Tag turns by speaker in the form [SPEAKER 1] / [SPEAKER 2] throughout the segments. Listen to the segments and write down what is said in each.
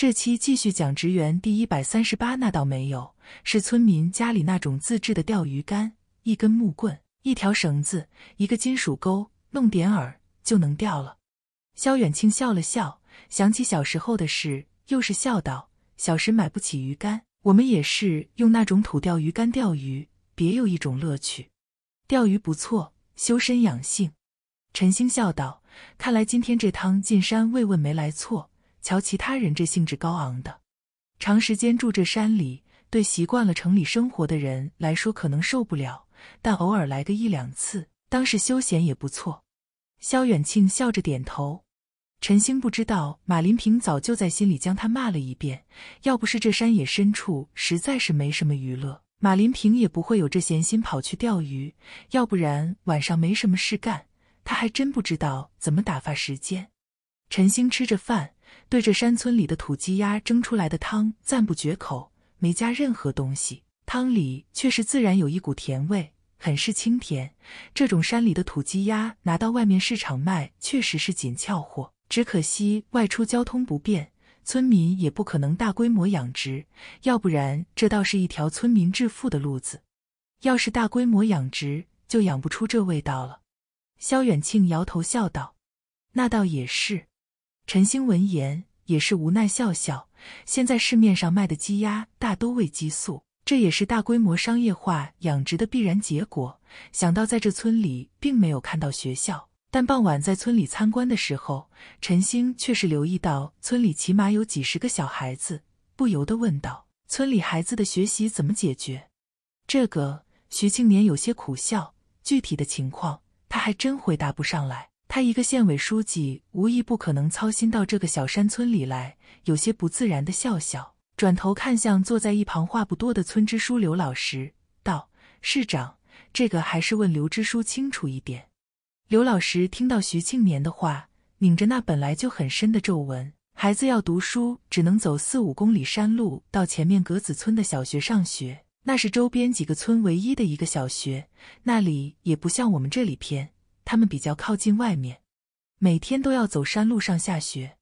[SPEAKER 1] 这期继续讲职员第一百三十八，那倒没有，是村民家里那种自制的钓鱼竿，一根木棍，一条绳子，一个金属钩，弄点饵就能钓了。肖远庆笑了笑，想起小时候的事，又是笑道：“小时买不起鱼竿，我们也是用那种土钓鱼竿钓鱼，别有一种乐趣。钓鱼不错，修身养性。”陈星笑道：“看来今天这趟进山慰问没来错。”瞧其他人这兴致高昂的，长时间住这山里，对习惯了城里生活的人来说可能受不了，但偶尔来个一两次，当是休闲也不错。肖远庆笑着点头。陈星不知道，马林平早就在心里将他骂了一遍。要不是这山野深处实在是没什么娱乐，马林平也不会有这闲心跑去钓鱼。要不然晚上没什么事干，他还真不知道怎么打发时间。陈星吃着饭。对着山村里的土鸡鸭蒸出来的汤赞不绝口，没加任何东西，汤里却是自然有一股甜味，很是清甜。这种山里的土鸡鸭拿到外面市场卖，确实是紧俏货。只可惜外出交通不便，村民也不可能大规模养殖，要不然这倒是一条村民致富的路子。要是大规模养殖，就养不出这味道了。肖远庆摇头笑道：“那倒也是。”陈星闻言也是无奈笑笑，现在市面上卖的鸡鸭大都喂激素，这也是大规模商业化养殖的必然结果。想到在这村里并没有看到学校，但傍晚在村里参观的时候，陈星却是留意到村里起码有几十个小孩子，不由得问道：“村里孩子的学习怎么解决？”这个徐庆年有些苦笑，具体的情况他还真回答不上来。他一个县委书记，无疑不可能操心到这个小山村里来。有些不自然的笑笑，转头看向坐在一旁话不多的村支书刘老师，道：“市长，这个还是问刘支书清楚一点。”刘老师听到徐庆年的话，拧着那本来就很深的皱纹：“孩子要读书，只能走四五公里山路到前面格子村的小学上学。那是周边几个村唯一的一个小学，那里也不像我们这里偏。”他们比较靠近外面，每天都要走山路上下学。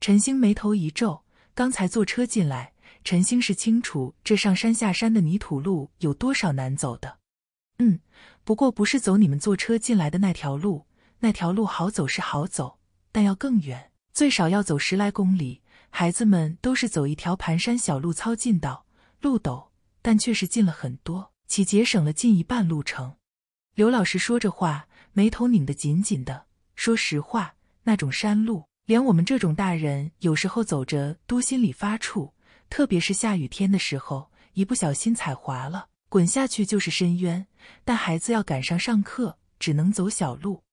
[SPEAKER 1] 陈星眉头一皱，刚才坐车进来，陈星是清楚这上山下山的泥土路有多少难走的。嗯，不过不是走你们坐车进来的那条路，那条路好走是好走，但要更远，最少要走十来公里。孩子们都是走一条盘山小路，操近道，路陡，但却是近了很多，且节省了近一半路程。刘老师说着话。眉头拧得紧紧的。说实话，那种山路，连我们这种大人有时候走着都心里发怵，特别是下雨天的时候，一不小心踩滑了，滚下去就是深渊。但孩子要赶上上课，只能走小路，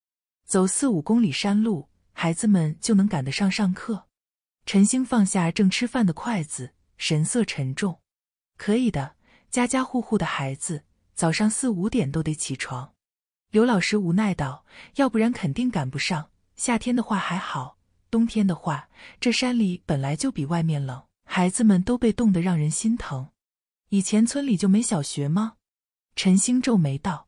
[SPEAKER 1] 走四五公里山路，孩子们就能赶得上上课。陈星放下正吃饭的筷子，神色沉重：“可以的，家家户户的孩子早上四五点都得起床。”刘老师无奈道：“要不然肯定赶不上。夏天的话还好，冬天的话，这山里本来就比外面冷，孩子们都被冻得让人心疼。”“以前村里就没小学吗？”陈星皱眉道：“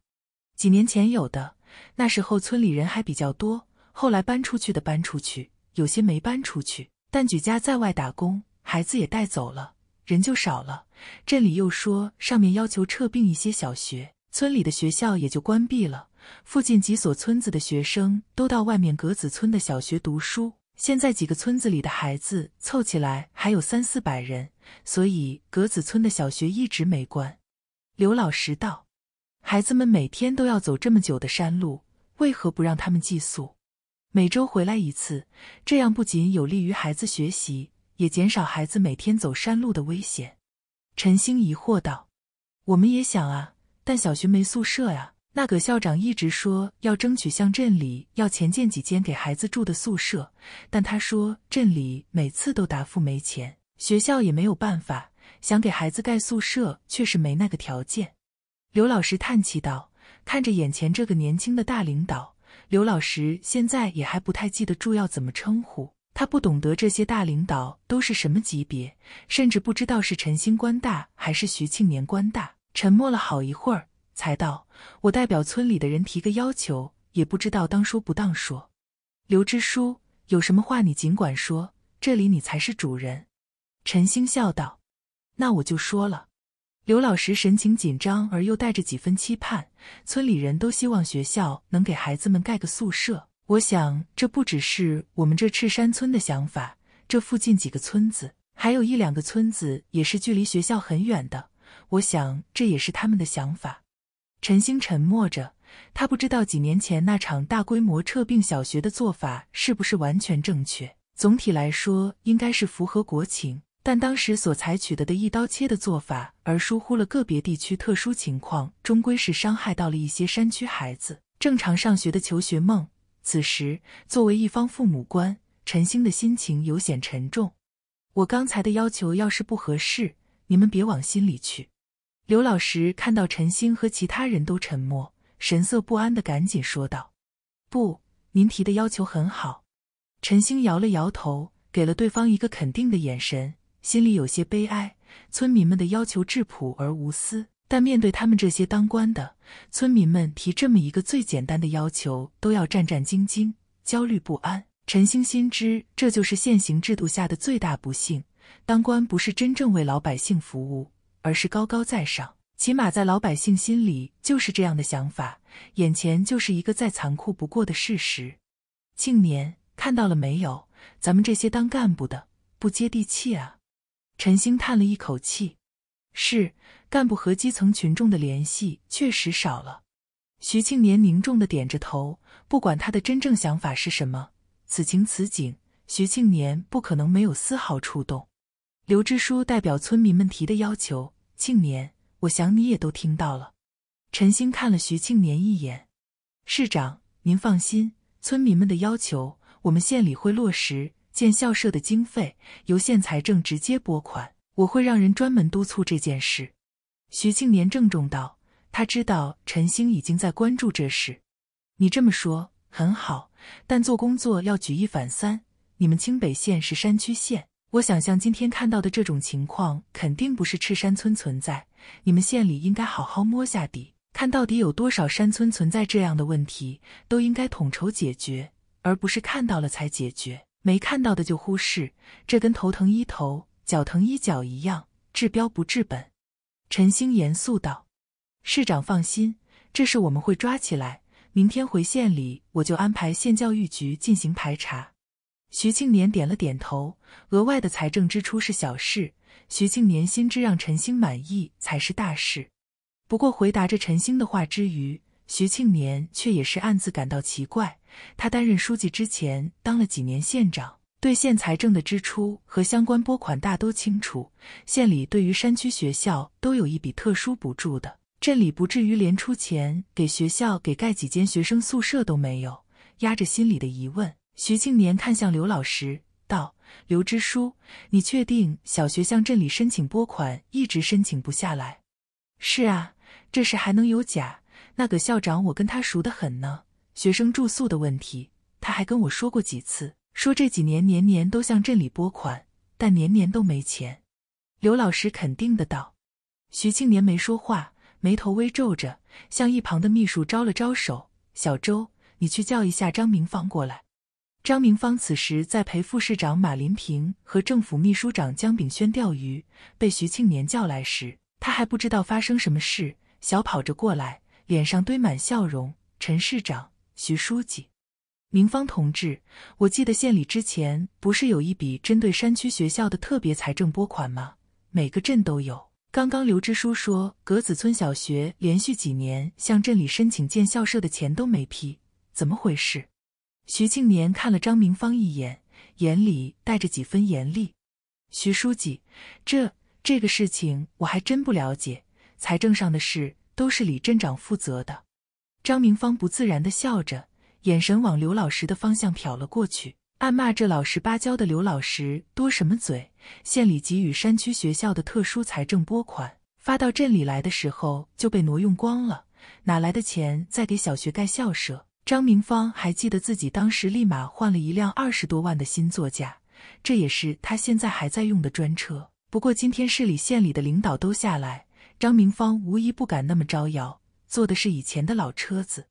[SPEAKER 1] 几年前有的，那时候村里人还比较多。后来搬出去的搬出去，有些没搬出去，但举家在外打工，孩子也带走了，人就少了。镇里又说上面要求撤并一些小学，村里的学校也就关闭了。”附近几所村子的学生都到外面格子村的小学读书。现在几个村子里的孩子凑起来还有三四百人，所以格子村的小学一直没关。刘老师道：“孩子们每天都要走这么久的山路，为何不让他们寄宿？每周回来一次，这样不仅有利于孩子学习，也减少孩子每天走山路的危险。”陈星疑惑道：“我们也想啊，但小学没宿舍啊。”那葛校长一直说要争取向镇里要钱建几间给孩子住的宿舍，但他说镇里每次都答复没钱，学校也没有办法。想给孩子盖宿舍，却是没那个条件。刘老师叹气道，看着眼前这个年轻的大领导，刘老师现在也还不太记得住要怎么称呼。他不懂得这些大领导都是什么级别，甚至不知道是陈新官大还是徐庆年官大。沉默了好一会儿。才道：“我代表村里的人提个要求，也不知道当说不当说。”刘支书有什么话你尽管说，这里你才是主人。”陈星笑道：“那我就说了。”刘老师神情紧张而又带着几分期盼。村里人都希望学校能给孩子们盖个宿舍。我想，这不只是我们这赤山村的想法，这附近几个村子，还有一两个村子也是距离学校很远的。我想，这也是他们的想法。陈星沉默着，他不知道几年前那场大规模撤并小学的做法是不是完全正确。总体来说，应该是符合国情，但当时所采取的的一刀切的做法，而疏忽了个别地区特殊情况，终归是伤害到了一些山区孩子正常上学的求学梦。此时，作为一方父母官，陈星的心情有显沉重。我刚才的要求要是不合适，你们别往心里去。刘老师看到陈星和其他人都沉默，神色不安的赶紧说道：“不，您提的要求很好。”陈星摇了摇头，给了对方一个肯定的眼神，心里有些悲哀。村民们的要求质朴而无私，但面对他们这些当官的，村民们提这么一个最简单的要求，都要战战兢兢、焦虑不安。陈星心知，这就是现行制度下的最大不幸：当官不是真正为老百姓服务。而是高高在上，起码在老百姓心里就是这样的想法。眼前就是一个再残酷不过的事实。庆年看到了没有？咱们这些当干部的不接地气啊！陈兴叹了一口气：“是，干部和基层群众的联系确实少了。”徐庆年凝重的点着头。不管他的真正想法是什么，此情此景，徐庆年不可能没有丝毫触动。刘支书代表村民们提的要求。庆年，我想你也都听到了。陈兴看了徐庆年一眼：“市长，您放心，村民们的要求，我们县里会落实建校舍的经费，由县财政直接拨款。我会让人专门督促这件事。”徐庆年郑重道：“他知道陈兴已经在关注这事。你这么说很好，但做工作要举一反三。你们清北县是山区县。”我想象今天看到的这种情况，肯定不是赤山村存在。你们县里应该好好摸下底，看到底有多少山村存在这样的问题，都应该统筹解决，而不是看到了才解决，没看到的就忽视。这跟头疼医头，脚疼医脚一样，治标不治本。陈星严肃道：“市长放心，这事我们会抓起来。明天回县里，我就安排县教育局进行排查。”徐庆年点了点头，额外的财政支出是小事。徐庆年心知让陈星满意才是大事。不过回答着陈星的话之余，徐庆年却也是暗自感到奇怪。他担任书记之前当了几年县长，对县财政的支出和相关拨款大都清楚。县里对于山区学校都有一笔特殊补助的，镇里不至于连出钱给学校给盖几间学生宿舍都没有。压着心里的疑问。徐庆年看向刘老师，道：“刘支书，你确定小学向镇里申请拨款一直申请不下来？”“是啊，这事还能有假？那个校长我跟他熟得很呢。学生住宿的问题，他还跟我说过几次，说这几年年年都向镇里拨款，但年年都没钱。”刘老师肯定的道。徐庆年没说话，眉头微皱着，向一旁的秘书招了招手：“小周，你去叫一下张明芳过来。”张明芳此时在陪副市长马林平和政府秘书长江炳轩钓鱼，被徐庆年叫来时，他还不知道发生什么事，小跑着过来，脸上堆满笑容。陈市长、徐书记、明芳同志，我记得县里之前不是有一笔针对山区学校的特别财政拨款吗？每个镇都有。刚刚刘支书说，格子村小学连续几年向镇里申请建校舍的钱都没批，怎么回事？徐庆年看了张明芳一眼，眼里带着几分严厉。徐书记，这这个事情我还真不了解，财政上的事都是李镇长负责的。张明芳不自然的笑着，眼神往刘老师的方向瞟了过去，暗骂这老实巴交的刘老师多什么嘴。县里给予山区学校的特殊财政拨款，发到镇里来的时候就被挪用光了，哪来的钱再给小学盖校舍？张明芳还记得自己当时立马换了一辆二十多万的新座驾，这也是他现在还在用的专车。不过今天市里、县里的领导都下来，张明芳无疑不敢那么招摇，坐的是以前的老车子。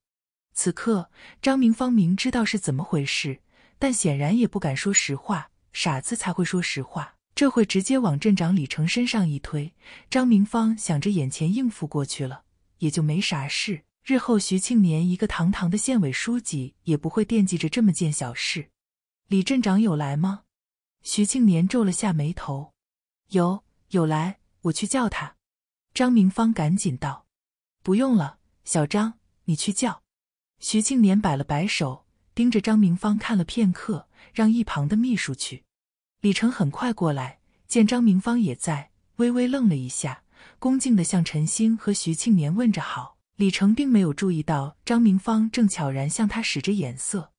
[SPEAKER 1] 此刻张明芳明知道是怎么回事，但显然也不敢说实话，傻子才会说实话。这会直接往镇长李成身上一推，张明芳想着眼前应付过去了，也就没啥事。日后，徐庆年一个堂堂的县委书记，也不会惦记着这么件小事。李镇长有来吗？徐庆年皱了下眉头：“有，有来，我去叫他。”张明芳赶紧道：“不用了，小张，你去叫。”徐庆年摆了摆手，盯着张明芳看了片刻，让一旁的秘书去。李成很快过来，见张明芳也在，微微愣了一下，恭敬的向陈星和徐庆年问着好。李成并没有注意到张明芳正悄然向他使着眼色。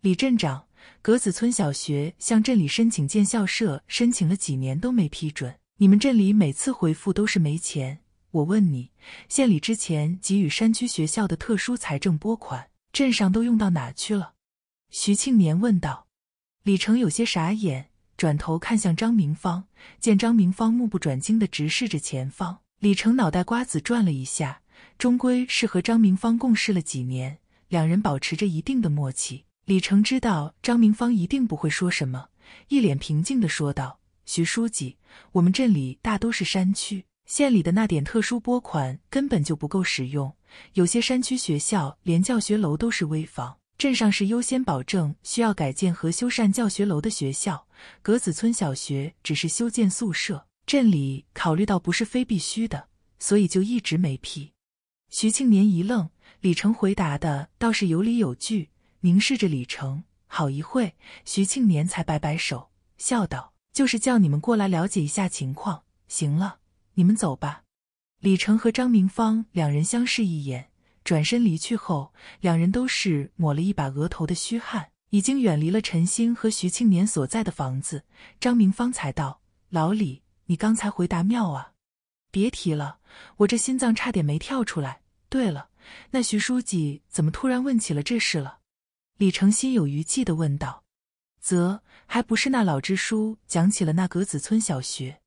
[SPEAKER 1] 李镇长，格子村小学向镇里申请建校舍，申请了几年都没批准。你们镇里每次回复都是没钱。我问你，县里之前给予山区学校的特殊财政拨款，镇上都用到哪去了？徐庆年问道。李成有些傻眼，转头看向张明芳，见张明芳目不转睛地直视着前方，李成脑袋瓜子转了一下。终归是和张明芳共事了几年，两人保持着一定的默契。李成知道张明芳一定不会说什么，一脸平静地说道：“徐书记，我们镇里大都是山区，县里的那点特殊拨款根本就不够使用。有些山区学校连教学楼都是危房。镇上是优先保证需要改建和修缮教学楼的学校，格子村小学只是修建宿舍。镇里考虑到不是非必须的，所以就一直没批。”徐庆年一愣，李成回答的倒是有理有据。凝视着李成好一会徐庆年才摆摆手，笑道：“就是叫你们过来了解一下情况，行了，你们走吧。”李成和张明芳两人相视一眼，转身离去后，两人都是抹了一把额头的虚汗，已经远离了陈星和徐庆年所在的房子。张明芳才道：“老李，你刚才回答妙啊！别提了，我这心脏差点没跳出来。”对了，那徐书记怎么突然问起了这事了？李成心有余悸地问道。则还不是那老支书讲起了那格子村小学。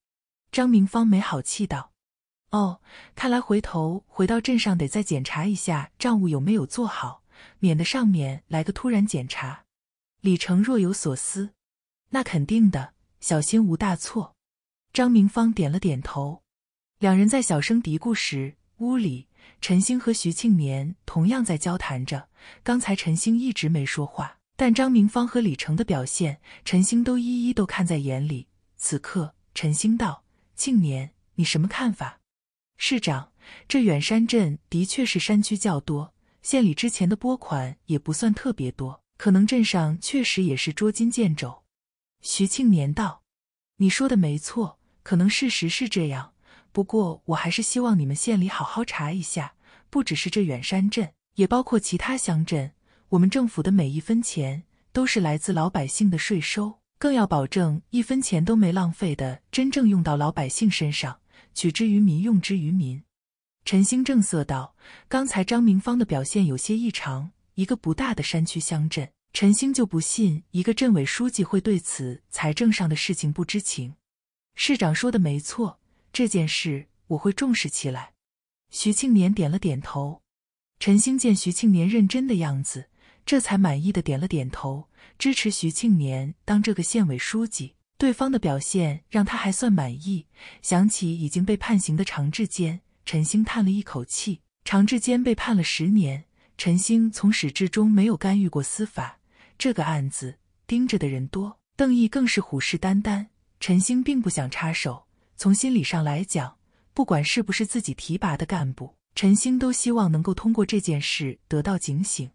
[SPEAKER 1] 张明芳没好气道：“哦，看来回头回到镇上得再检查一下账务有没有做好，免得上面来个突然检查。”李成若有所思：“那肯定的，小心无大错。”张明芳点了点头。两人在小声嘀咕时，屋里。陈星和徐庆年同样在交谈着。刚才陈星一直没说话，但张明芳和李成的表现，陈星都一一都看在眼里。此刻，陈星道：“庆年，你什么看法？”市长，这远山镇的确是山区较多，县里之前的拨款也不算特别多，可能镇上确实也是捉襟见肘。”徐庆年道：“你说的没错，可能事实是这样。”不过，我还是希望你们县里好好查一下，不只是这远山镇，也包括其他乡镇。我们政府的每一分钱都是来自老百姓的税收，更要保证一分钱都没浪费的，真正用到老百姓身上，取之于民，用之于民。陈兴正色道：“刚才张明芳的表现有些异常，一个不大的山区乡镇，陈兴就不信一个镇委书记会对此财政上的事情不知情。”市长说的没错。这件事我会重视起来。徐庆年点了点头。陈星见徐庆年认真的样子，这才满意的点了点头，支持徐庆年当这个县委书记。对方的表现让他还算满意。想起已经被判刑的常志坚，陈星叹了一口气。常志坚被判了十年。陈星从始至终没有干预过司法这个案子，盯着的人多，邓毅更是虎视眈眈。陈星并不想插手。从心理上来讲，不管是不是自己提拔的干部，陈星都希望能够通过这件事得到警醒。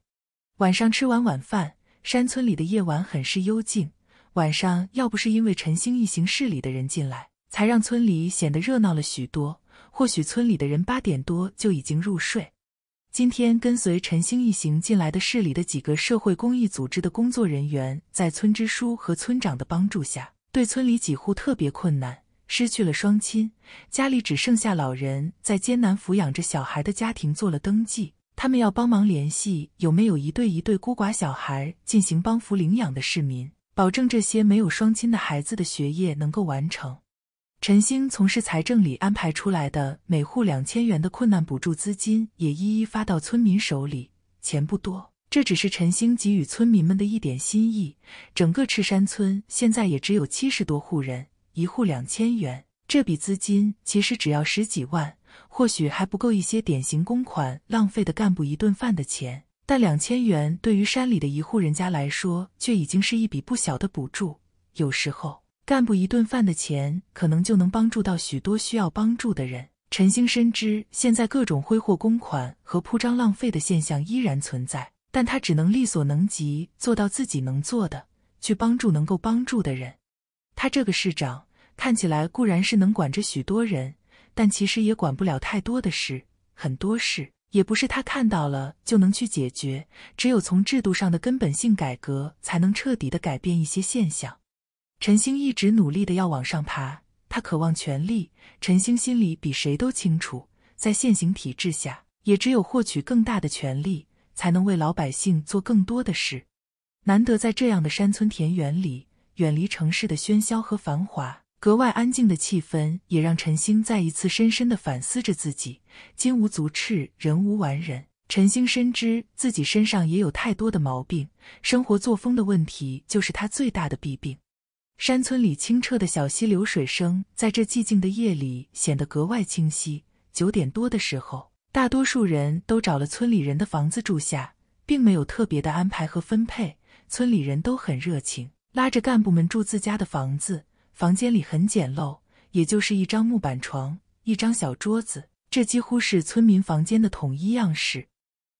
[SPEAKER 1] 晚上吃完晚饭，山村里的夜晚很是幽静。晚上要不是因为陈星一行市里的人进来，才让村里显得热闹了许多。或许村里的人八点多就已经入睡。今天跟随陈星一行进来的市里的几个社会公益组织的工作人员，在村支书和村长的帮助下，对村里几户特别困难。失去了双亲，家里只剩下老人，在艰难抚养着小孩的家庭做了登记。他们要帮忙联系有没有一对一对孤寡小孩进行帮扶领养的市民，保证这些没有双亲的孩子的学业能够完成。陈星从事财政里安排出来的每户两千元的困难补助资金，也一一发到村民手里。钱不多，这只是陈星给予村民们的一点心意。整个赤山村现在也只有七十多户人。一户两千元，这笔资金其实只要十几万，或许还不够一些典型公款浪费的干部一顿饭的钱。但两千元对于山里的一户人家来说，却已经是一笔不小的补助。有时候，干部一顿饭的钱可能就能帮助到许多需要帮助的人。陈星深知，现在各种挥霍公款和铺张浪费的现象依然存在，但他只能力所能及，做到自己能做的，去帮助能够帮助的人。他这个市长看起来固然是能管着许多人，但其实也管不了太多的事。很多事也不是他看到了就能去解决，只有从制度上的根本性改革，才能彻底的改变一些现象。陈星一直努力的要往上爬，他渴望权力。陈星心里比谁都清楚，在现行体制下，也只有获取更大的权力，才能为老百姓做更多的事。难得在这样的山村田园里。远离城市的喧嚣和繁华，格外安静的气氛也让陈星再一次深深地反思着自己。金无足赤，人无完人。陈星深知自己身上也有太多的毛病，生活作风的问题就是他最大的弊病。山村里清澈的小溪流水声，在这寂静的夜里显得格外清晰。九点多的时候，大多数人都找了村里人的房子住下，并没有特别的安排和分配。村里人都很热情。拉着干部们住自家的房子，房间里很简陋，也就是一张木板床、一张小桌子，这几乎是村民房间的统一样式。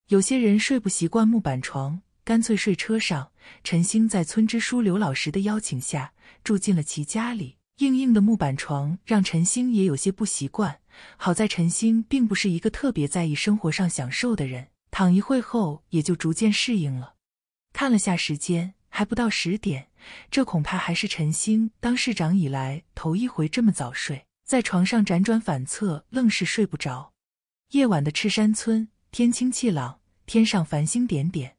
[SPEAKER 1] 有些人睡不习惯木板床，干脆睡车上。陈星在村支书刘老师的邀请下，住进了其家里。硬硬的木板床让陈星也有些不习惯，好在陈星并不是一个特别在意生活上享受的人，躺一会后也就逐渐适应了。看了下时间，还不到十点。这恐怕还是陈星当市长以来头一回这么早睡，在床上辗转反侧，愣是睡不着。夜晚的赤山村，天清气朗，天上繁星点点。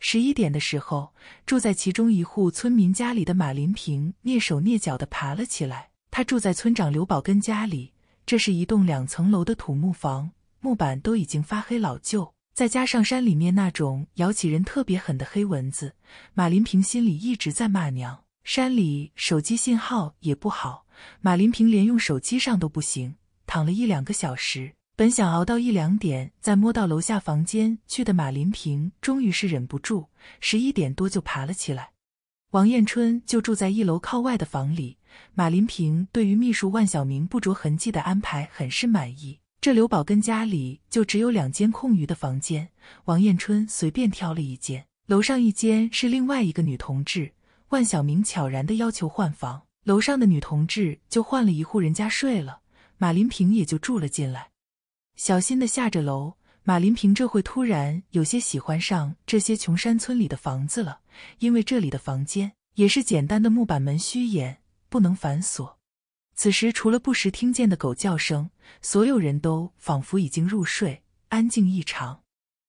[SPEAKER 1] 十一点的时候，住在其中一户村民家里的马林平蹑手蹑脚地爬了起来。他住在村长刘宝根家里，这是一栋两层楼的土木房，木板都已经发黑老旧。再加上山里面那种咬起人特别狠的黑蚊子，马林平心里一直在骂娘。山里手机信号也不好，马林平连用手机上都不行。躺了一两个小时，本想熬到一两点再摸到楼下房间去的马林平，终于是忍不住，十一点多就爬了起来。王艳春就住在一楼靠外的房里，马林平对于秘书万晓明不着痕迹的安排很是满意。这刘宝根家里就只有两间空余的房间，王艳春随便挑了一间。楼上一间是另外一个女同志万小明悄然的要求换房，楼上的女同志就换了一户人家睡了，马林平也就住了进来。小心的下着楼，马林平这会突然有些喜欢上这些穷山村里的房子了，因为这里的房间也是简单的木板门，虚掩不能反锁。此时，除了不时听见的狗叫声，所有人都仿佛已经入睡，安静异常。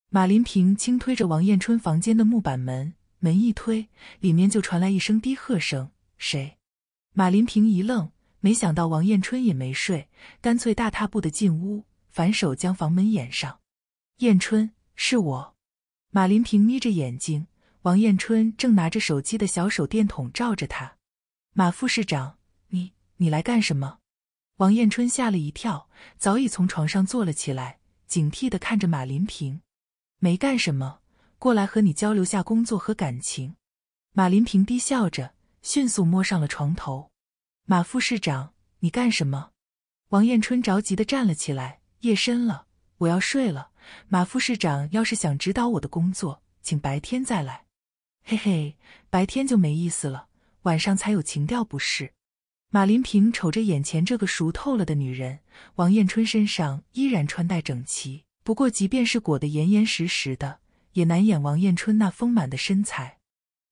[SPEAKER 1] 马林平轻推着王艳春房间的木板门，门一推，里面就传来一声低喝声：“谁？”马林平一愣，没想到王艳春也没睡，干脆大踏步的进屋，反手将房门掩上。艳春，是我。马林平眯着眼睛，王艳春正拿着手机的小手电筒照着他。马副市长。你来干什么？王艳春吓了一跳，早已从床上坐了起来，警惕地看着马林平。没干什么，过来和你交流下工作和感情。马林平低笑着，迅速摸上了床头。马副市长，你干什么？王艳春着急地站了起来。夜深了，我要睡了。马副市长要是想指导我的工作，请白天再来。嘿嘿，白天就没意思了，晚上才有情调，不是？马林平瞅着眼前这个熟透了的女人，王艳春身上依然穿戴整齐，不过即便是裹得严严实实的，也难掩王艳春那丰满的身材。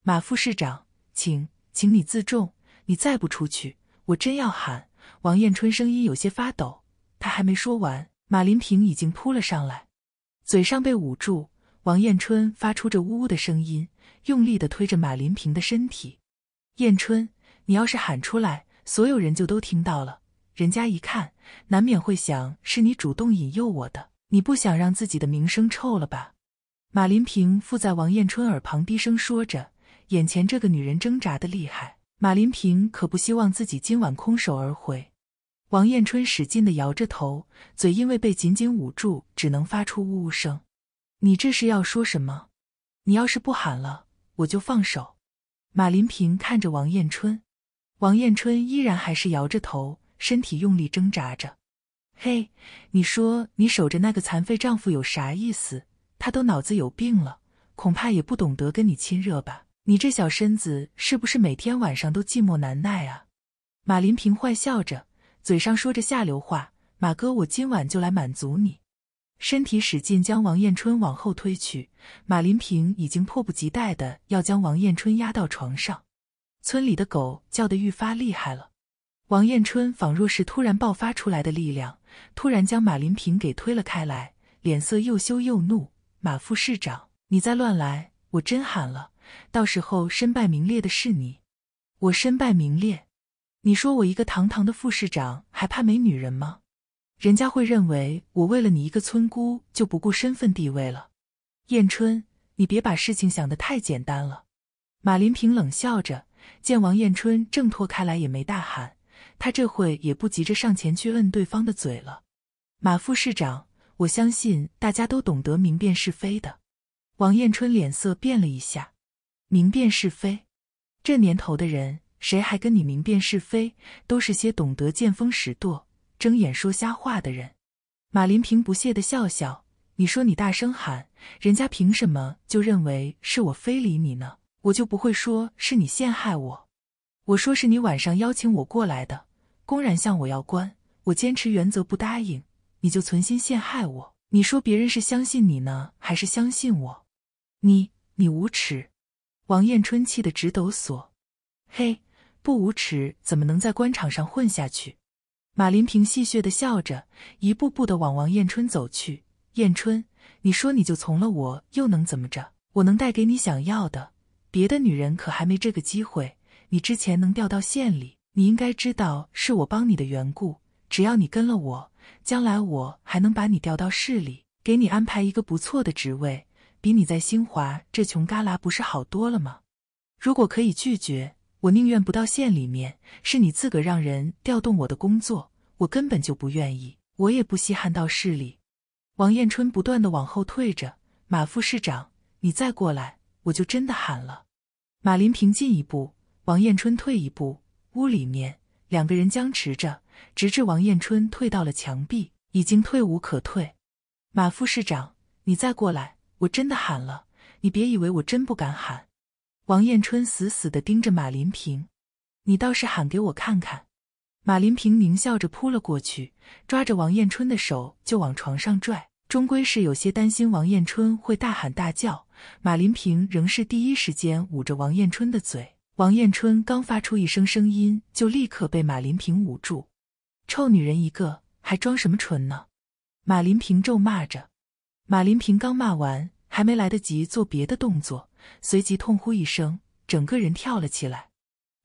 [SPEAKER 1] 马副市长，请，请你自重，你再不出去，我真要喊！王艳春声音有些发抖，她还没说完，马林平已经扑了上来，嘴上被捂住，王艳春发出着呜呜的声音，用力地推着马林平的身体。艳春，你要是喊出来！所有人就都听到了，人家一看，难免会想是你主动引诱我的，你不想让自己的名声臭了吧？马林平附在王艳春耳旁低声说着，眼前这个女人挣扎的厉害，马林平可不希望自己今晚空手而回。王艳春使劲的摇着头，嘴因为被紧紧捂住，只能发出呜呜声。你这是要说什么？你要是不喊了，我就放手。马林平看着王艳春。王艳春依然还是摇着头，身体用力挣扎着。嘿，你说你守着那个残废丈夫有啥意思？他都脑子有病了，恐怕也不懂得跟你亲热吧？你这小身子是不是每天晚上都寂寞难耐啊？马林平坏笑着，嘴上说着下流话：“马哥，我今晚就来满足你。”身体使劲将王艳春往后推去。马林平已经迫不及待的要将王艳春压到床上。村里的狗叫得愈发厉害了，王艳春仿若是突然爆发出来的力量，突然将马林平给推了开来，脸色又羞又怒：“马副市长，你再乱来，我真喊了，到时候身败名裂的是你，我身败名裂。你说我一个堂堂的副市长还怕没女人吗？人家会认为我为了你一个村姑就不顾身份地位了。艳春，你别把事情想得太简单了。”马林平冷笑着。见王艳春挣脱开来，也没大喊，他这会也不急着上前去摁对方的嘴了。马副市长，我相信大家都懂得明辨是非的。王艳春脸色变了一下，明辨是非？这年头的人，谁还跟你明辨是非？都是些懂得见风使舵、睁眼说瞎话的人。马林平不屑的笑笑，你说你大声喊，人家凭什么就认为是我非礼你呢？我就不会说是你陷害我，我说是你晚上邀请我过来的，公然向我要官，我坚持原则不答应，你就存心陷害我。你说别人是相信你呢，还是相信我？你你无耻！王艳春气得直抖索。嘿，不无耻怎么能在官场上混下去？马林平戏谑的笑着，一步步的往王艳春走去。艳春，你说你就从了我，又能怎么着？我能带给你想要的。别的女人可还没这个机会。你之前能调到县里，你应该知道是我帮你的缘故。只要你跟了我，将来我还能把你调到市里，给你安排一个不错的职位，比你在新华这穷旮旯不是好多了吗？如果可以拒绝，我宁愿不到县里面。是你自个让人调动我的工作，我根本就不愿意，我也不稀罕到市里。王艳春不断的往后退着，马副市长，你再过来。我就真的喊了，马林平进一步，王艳春退一步，屋里面两个人僵持着，直至王艳春退到了墙壁，已经退无可退。马副市长，你再过来，我真的喊了，你别以为我真不敢喊。王艳春死死地盯着马林平，你倒是喊给我看看。马林平狞笑着扑了过去，抓着王艳春的手就往床上拽。终归是有些担心王艳春会大喊大叫，马林平仍是第一时间捂着王艳春的嘴。王艳春刚发出一声声音，就立刻被马林平捂住。臭女人一个，还装什么纯呢？马林平咒骂着。马林平刚骂完，还没来得及做别的动作，随即痛呼一声，整个人跳了起来。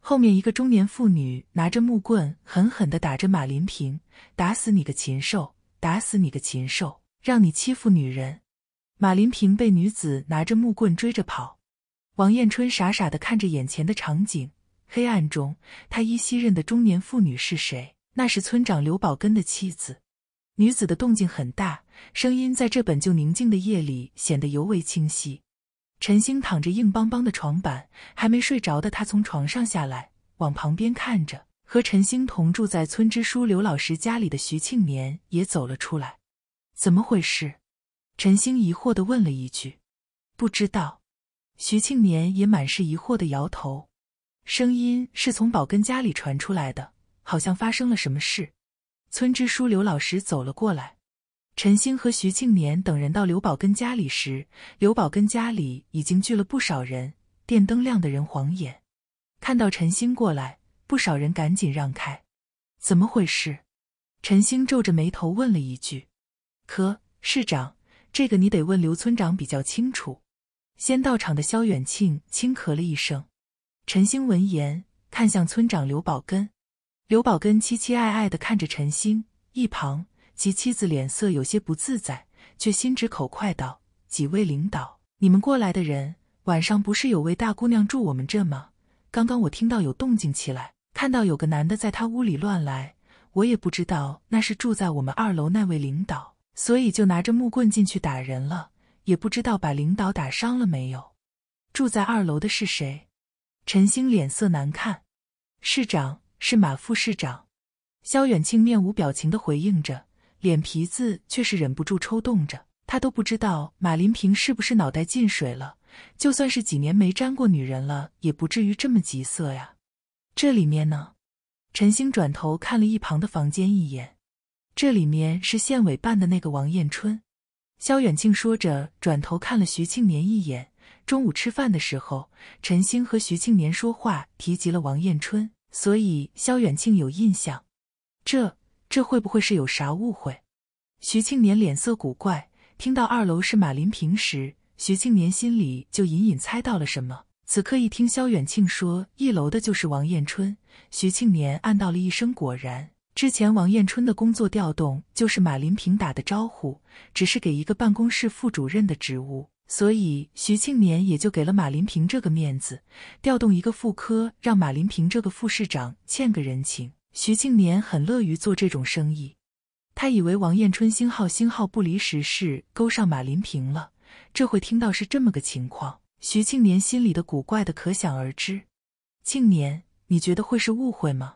[SPEAKER 1] 后面一个中年妇女拿着木棍，狠狠地打着马林平：“打死你个禽兽！打死你个禽兽！”让你欺负女人，马林平被女子拿着木棍追着跑，王艳春傻傻的看着眼前的场景。黑暗中，他依稀认得中年妇女是谁，那是村长刘宝根的妻子。女子的动静很大，声音在这本就宁静的夜里显得尤为清晰。陈星躺着硬邦邦的床板，还没睡着的他从床上下来，往旁边看着。和陈星同住在村支书刘老师家里的徐庆年也走了出来。怎么回事？陈星疑惑的问了一句。不知道，徐庆年也满是疑惑的摇头。声音是从宝根家里传出来的，好像发生了什么事。村支书刘老师走了过来。陈星和徐庆年等人到刘宝根家里时，刘宝根家里已经聚了不少人，电灯亮的人晃眼。看到陈星过来，不少人赶紧让开。怎么回事？陈星皱着眉头问了一句。可，市长，这个你得问刘村长比较清楚。先到场的肖远庆轻咳了一声。陈兴闻言，看向村长刘宝根。刘宝根期期艾艾的看着陈兴，一旁其妻子脸色有些不自在，却心直口快道：“几位领导，你们过来的人，晚上不是有位大姑娘住我们这吗？刚刚我听到有动静起来，看到有个男的在他屋里乱来，我也不知道那是住在我们二楼那位领导。”所以就拿着木棍进去打人了，也不知道把领导打伤了没有。住在二楼的是谁？陈星脸色难看。市长是马副市长。肖远庆面无表情的回应着，脸皮子却是忍不住抽动着。他都不知道马林平是不是脑袋进水了，就算是几年没沾过女人了，也不至于这么急色呀。这里面呢？陈星转头看了一旁的房间一眼。这里面是县委办的那个王艳春，肖远庆说着，转头看了徐庆年一眼。中午吃饭的时候，陈星和徐庆年说话提及了王艳春，所以肖远庆有印象。这这会不会是有啥误会？徐庆年脸色古怪。听到二楼是马林平时，徐庆年心里就隐隐猜到了什么。此刻一听肖远庆说一楼的就是王艳春，徐庆年暗道了一声果然。之前王艳春的工作调动就是马林平打的招呼，只是给一个办公室副主任的职务，所以徐庆年也就给了马林平这个面子，调动一个副科，让马林平这个副市长欠个人情。徐庆年很乐于做这种生意，他以为王艳春星号星号不离时事勾上马林平了，这会听到是这么个情况，徐庆年心里的古怪的可想而知。庆年，你觉得会是误会吗？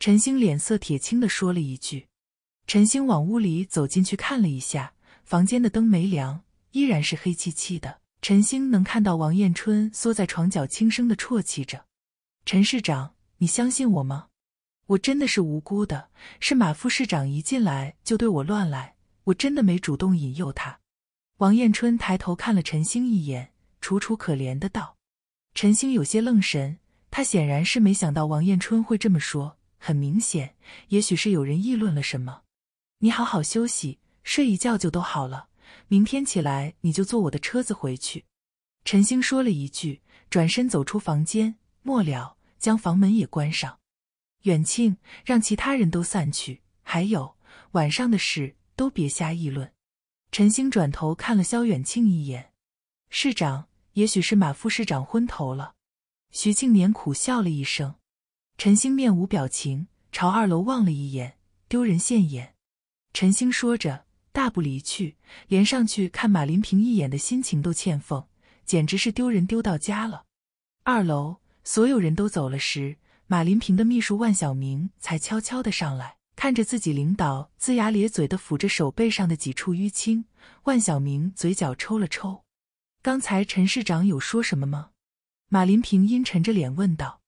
[SPEAKER 1] 陈星脸色铁青的说了一句：“陈星往屋里走进去看了一下，房间的灯没亮，依然是黑漆漆的。陈星能看到王艳春缩在床角，轻声的啜泣着。陈市长，你相信我吗？我真的是无辜的，是马副市长一进来就对我乱来，我真的没主动引诱他。”王艳春抬头看了陈星一眼，楚楚可怜的道：“陈星有些愣神，他显然是没想到王艳春会这么说。”很明显，也许是有人议论了什么。你好好休息，睡一觉就都好了。明天起来你就坐我的车子回去。陈星说了一句，转身走出房间，末了将房门也关上。远庆，让其他人都散去，还有晚上的事都别瞎议论。陈星转头看了肖远庆一眼，市长，也许是马副市长昏头了。徐庆年苦笑了一声。陈星面无表情，朝二楼望了一眼，丢人现眼。陈星说着，大步离去，连上去看马林平一眼的心情都欠奉，简直是丢人丢到家了。二楼所有人都走了时，马林平的秘书万小明才悄悄的上来，看着自己领导龇牙咧嘴的抚着手背上的几处淤青，万小明嘴角抽了抽。刚才陈市长有说什么吗？马林平阴沉着脸问道。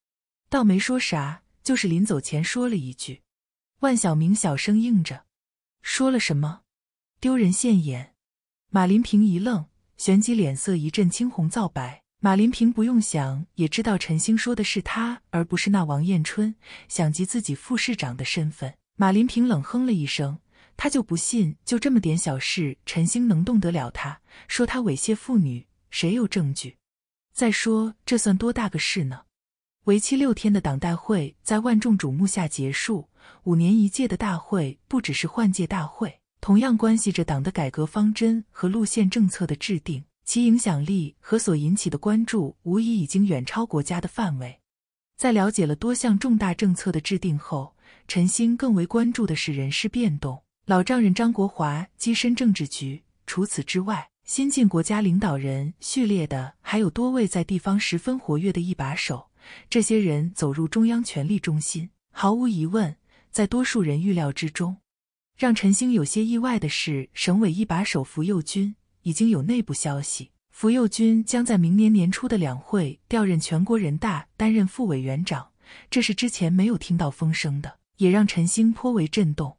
[SPEAKER 1] 倒没说啥，就是临走前说了一句。万晓明小声应着，说了什么？丢人现眼！马林平一愣，旋即脸色一阵青红皂白。马林平不用想也知道陈星说的是他，而不是那王艳春。想及自己副市长的身份，马林平冷哼了一声。他就不信就这么点小事，陈星能动得了他？说他猥亵妇女，谁有证据？再说这算多大个事呢？为期六天的党代会在万众瞩目下结束。五年一届的大会不只是换届大会，同样关系着党的改革方针和路线政策的制定，其影响力和所引起的关注无疑已经远超国家的范围。在了解了多项重大政策的制定后，陈星更为关注的是人事变动。老丈人张国华跻身政治局。除此之外，新晋国家领导人序列的还有多位在地方十分活跃的一把手。这些人走入中央权力中心，毫无疑问，在多数人预料之中。让陈星有些意外的是，省委一把手扶佑军已经有内部消息，扶佑军将在明年年初的两会调任全国人大担任副委员长，这是之前没有听到风声的，也让陈星颇为震动。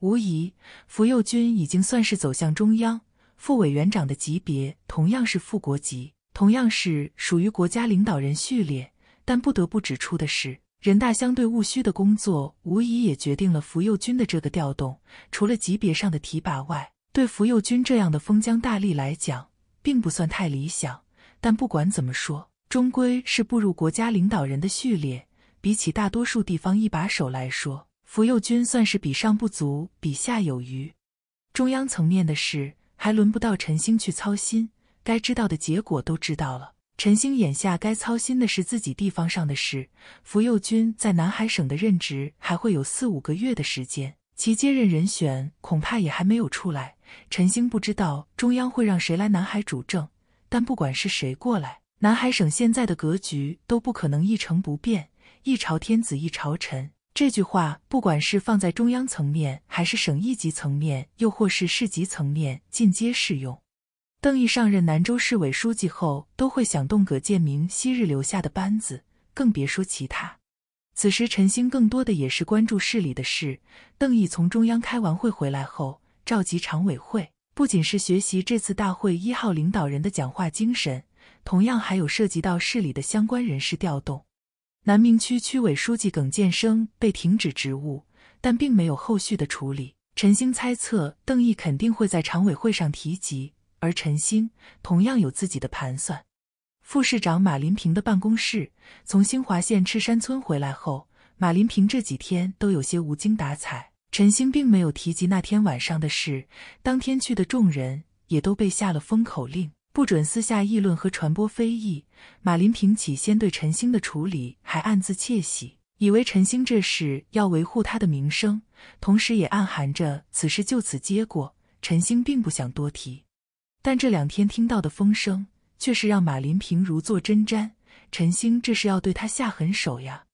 [SPEAKER 1] 无疑，扶佑军已经算是走向中央，副委员长的级别同样是副国级，同样是属于国家领导人序列。但不得不指出的是，人大相对务虚的工作，无疑也决定了福佑军的这个调动。除了级别上的提拔外，对福佑军这样的封疆大吏来讲，并不算太理想。但不管怎么说，终归是步入国家领导人的序列。比起大多数地方一把手来说，福佑军算是比上不足，比下有余。中央层面的事，还轮不到陈兴去操心，该知道的结果都知道了。陈兴眼下该操心的是自己地方上的事。福佑君在南海省的任职还会有四五个月的时间，其接任人选恐怕也还没有出来。陈兴不知道中央会让谁来南海主政，但不管是谁过来，南海省现在的格局都不可能一成不变。一朝天子一朝臣这句话，不管是放在中央层面，还是省一级层面，又或是市级层面，尽皆适用。邓毅上任兰州市委书记后，都会想动葛建明昔日留下的班子，更别说其他。此时，陈兴更多的也是关注市里的事。邓毅从中央开完会回来后，召集常委会，不仅是学习这次大会一号领导人的讲话精神，同样还有涉及到市里的相关人士调动。南明区区委书记耿建生被停止职务，但并没有后续的处理。陈兴猜测，邓毅肯定会在常委会上提及。而陈星同样有自己的盘算。副市长马林平的办公室。从新华县赤山村回来后，马林平这几天都有些无精打采。陈星并没有提及那天晚上的事。当天去的众人也都被下了封口令，不准私下议论和传播非议。马林平起先对陈星的处理还暗自窃喜，以为陈星这事要维护他的名声，同时也暗含着此事就此结果。陈星并不想多提。但这两天听到的风声，却是让马林平如坐针毡。陈星这是要对他下狠手呀！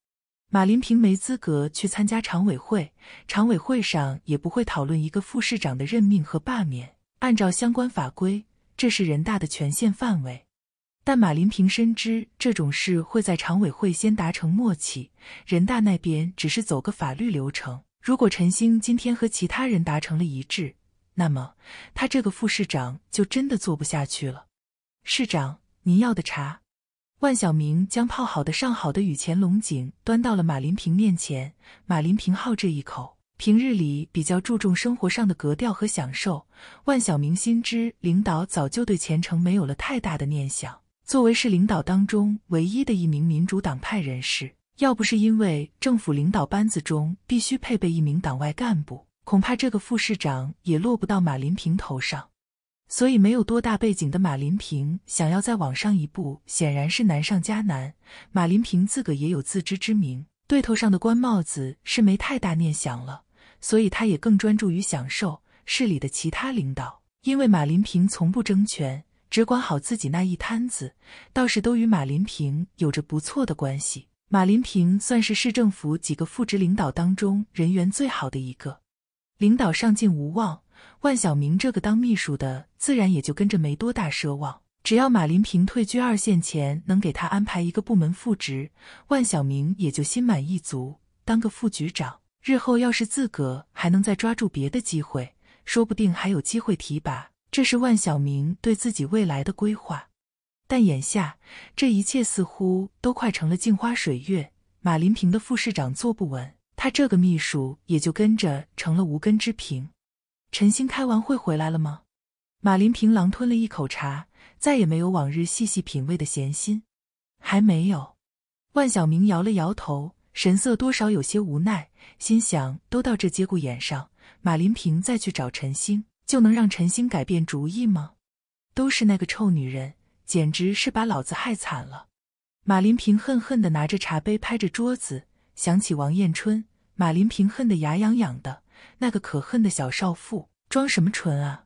[SPEAKER 1] 马林平没资格去参加常委会，常委会上也不会讨论一个副市长的任命和罢免。按照相关法规，这是人大的权限范围。但马林平深知，这种事会在常委会先达成默契，人大那边只是走个法律流程。如果陈星今天和其他人达成了一致，那么，他这个副市长就真的做不下去了。市长，您要的茶。万小明将泡好的上好的雨前龙井端到了马林平面前。马林平好这一口，平日里比较注重生活上的格调和享受。万小明心知，领导早就对前程没有了太大的念想。作为市领导当中唯一的一名民主党派人士，要不是因为政府领导班子中必须配备一名党外干部。恐怕这个副市长也落不到马林平头上，所以没有多大背景的马林平想要再往上一步，显然是难上加难。马林平自个也有自知之明，对头上的官帽子是没太大念想了，所以他也更专注于享受市里的其他领导，因为马林平从不争权，只管好自己那一摊子，倒是都与马林平有着不错的关系。马林平算是市政府几个副职领导当中人缘最好的一个。领导上进无望，万晓明这个当秘书的自然也就跟着没多大奢望。只要马林平退居二线前能给他安排一个部门副职，万小明也就心满意足，当个副局长。日后要是自个还能再抓住别的机会，说不定还有机会提拔。这是万小明对自己未来的规划。但眼下这一切似乎都快成了镜花水月。马林平的副市长坐不稳。他这个秘书也就跟着成了无根之萍。陈星开完会回来了吗？马林平狼吞了一口茶，再也没有往日细细品味的闲心。还没有。万小明摇了摇头，神色多少有些无奈，心想：都到这节骨眼上，马林平再去找陈星，就能让陈星改变主意吗？都是那个臭女人，简直是把老子害惨了！马林平恨恨的拿着茶杯拍着桌子。想起王艳春，马林平恨得牙痒痒的。那个可恨的小少妇，装什么纯啊！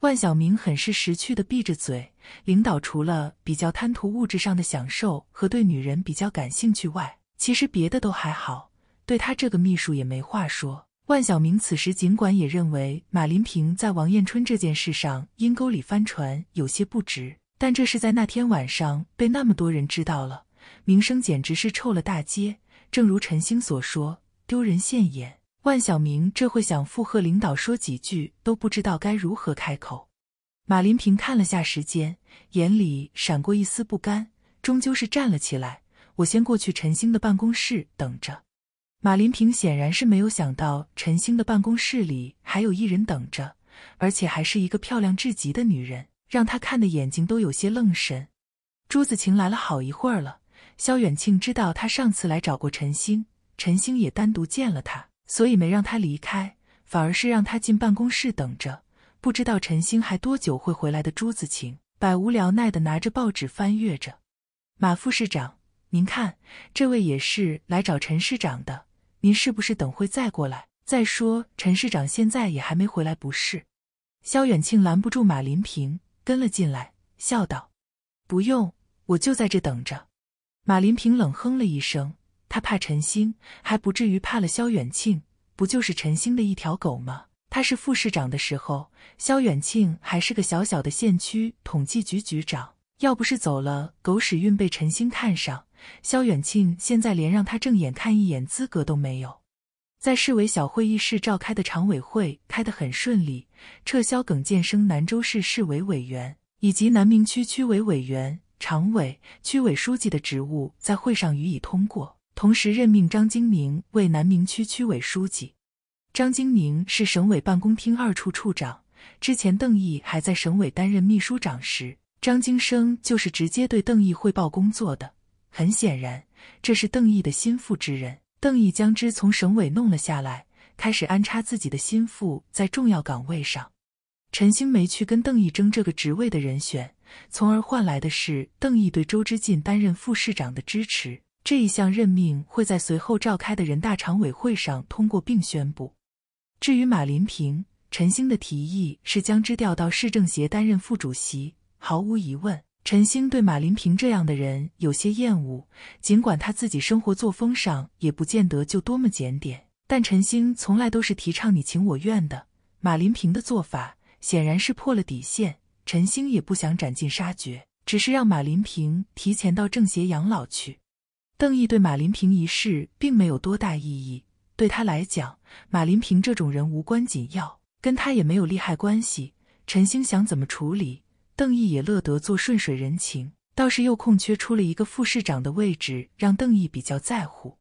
[SPEAKER 1] 万小明很是识趣的闭着嘴。领导除了比较贪图物质上的享受和对女人比较感兴趣外，其实别的都还好，对他这个秘书也没话说。万小明此时尽管也认为马林平在王艳春这件事上阴沟里翻船有些不值，但这是在那天晚上被那么多人知道了，名声简直是臭了大街。正如陈星所说，丢人现眼。万晓明这会想附和领导说几句，都不知道该如何开口。马林平看了下时间，眼里闪过一丝不甘，终究是站了起来。我先过去陈星的办公室等着。马林平显然是没有想到陈星的办公室里还有一人等着，而且还是一个漂亮至极的女人，让他看的眼睛都有些愣神。朱子晴来了好一会儿了。萧远庆知道他上次来找过陈星，陈星也单独见了他，所以没让他离开，反而是让他进办公室等着。不知道陈星还多久会回来的。朱子晴百无聊奈的拿着报纸翻阅着。马副市长，您看，这位也是来找陈市长的，您是不是等会再过来？再说陈市长现在也还没回来，不是？萧远庆拦不住马林平，跟了进来，笑道：“不用，我就在这等着。”马林平冷哼了一声，他怕陈星，还不至于怕了肖远庆。不就是陈星的一条狗吗？他是副市长的时候，肖远庆还是个小小的县区统计局局长。要不是走了狗屎运被陈星看上，肖远庆现在连让他正眼看一眼资格都没有。在市委小会议室召开的常委会开得很顺利，撤销耿建生南州市市委委员以及南明区区委委员。常委、区委书记的职务在会上予以通过，同时任命张金明为南明区区委书记。张金明是省委办公厅二处处长。之前邓毅还在省委担任秘书长时，张金生就是直接对邓毅汇报工作的。很显然，这是邓毅的心腹之人。邓毅将之从省委弄了下来，开始安插自己的心腹在重要岗位上。陈兴梅去跟邓毅争这个职位的人选。从而换来的是邓毅对周之进担任副市长的支持。这一项任命会在随后召开的人大常委会上通过并宣布。至于马林平，陈星的提议是将之调到市政协担任副主席。毫无疑问，陈星对马林平这样的人有些厌恶。尽管他自己生活作风上也不见得就多么检点，但陈星从来都是提倡你情我愿的。马林平的做法显然是破了底线。陈星也不想斩尽杀绝，只是让马林平提前到政协养老去。邓毅对马林平一事并没有多大异议，对他来讲，马林平这种人无关紧要，跟他也没有利害关系。陈星想怎么处理，邓毅也乐得做顺水人情。倒是又空缺出了一个副市长的位置，让邓毅比较在乎。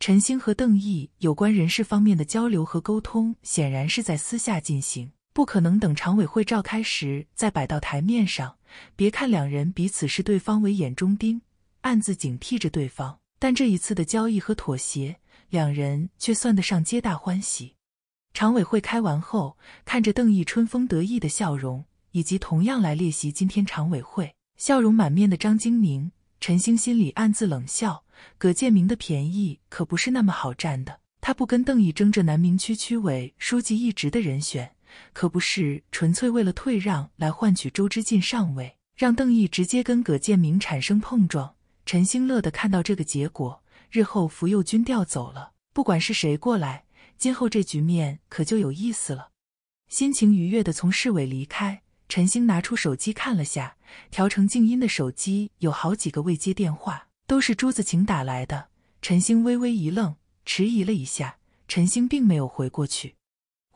[SPEAKER 1] 陈星和邓毅有关人事方面的交流和沟通，显然是在私下进行。不可能等常委会召开时再摆到台面上。别看两人彼此视对方为眼中钉，暗自警惕着对方，但这一次的交易和妥协，两人却算得上皆大欢喜。常委会开完后，看着邓毅春风得意的笑容，以及同样来列席今天常委会、笑容满面的张晶宁、陈星，心里暗自冷笑：葛建明的便宜可不是那么好占的。他不跟邓毅争这南明区区委书记一职的人选。可不是纯粹为了退让来换取周之进上位，让邓毅直接跟葛建明产生碰撞。陈兴乐的看到这个结果，日后福佑军调走了，不管是谁过来，今后这局面可就有意思了。心情愉悦的从市委离开，陈兴拿出手机看了下，调成静音的手机有好几个未接电话，都是朱子晴打来的。陈兴微微一愣，迟疑了一下，陈兴并没有回过去。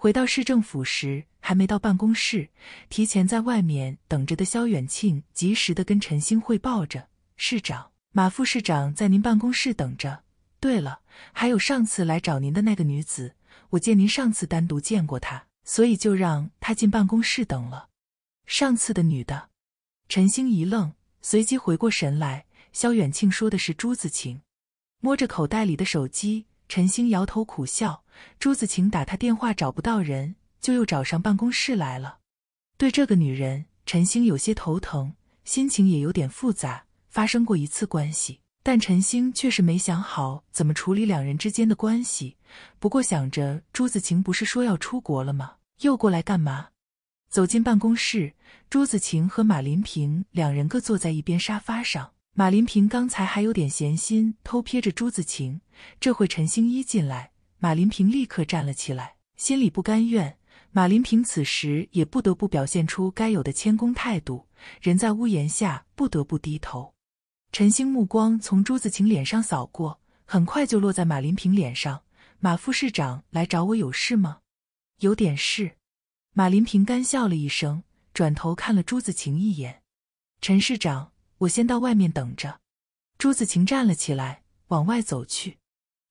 [SPEAKER 1] 回到市政府时，还没到办公室，提前在外面等着的肖远庆及时的跟陈星汇报着：“市长、马副市长在您办公室等着。对了，还有上次来找您的那个女子，我见您上次单独见过她，所以就让她进办公室等了。”上次的女的，陈星一愣，随即回过神来，肖远庆说的是朱子晴，摸着口袋里的手机。陈星摇头苦笑，朱子晴打他电话找不到人，就又找上办公室来了。对这个女人，陈星有些头疼，心情也有点复杂。发生过一次关系，但陈星却是没想好怎么处理两人之间的关系。不过想着朱子晴不是说要出国了吗？又过来干嘛？走进办公室，朱子晴和马林平两人各坐在一边沙发上。马林平刚才还有点闲心偷瞥着朱子晴，这会陈星一进来，马林平立刻站了起来，心里不甘愿。马林平此时也不得不表现出该有的谦恭态度，人在屋檐下，不得不低头。陈星目光从朱子晴脸上扫过，很快就落在马林平脸上。马副市长来找我有事吗？有点事。马林平干笑了一声，转头看了朱子晴一眼。陈市长。我先到外面等着。朱子晴站了起来，往外走去。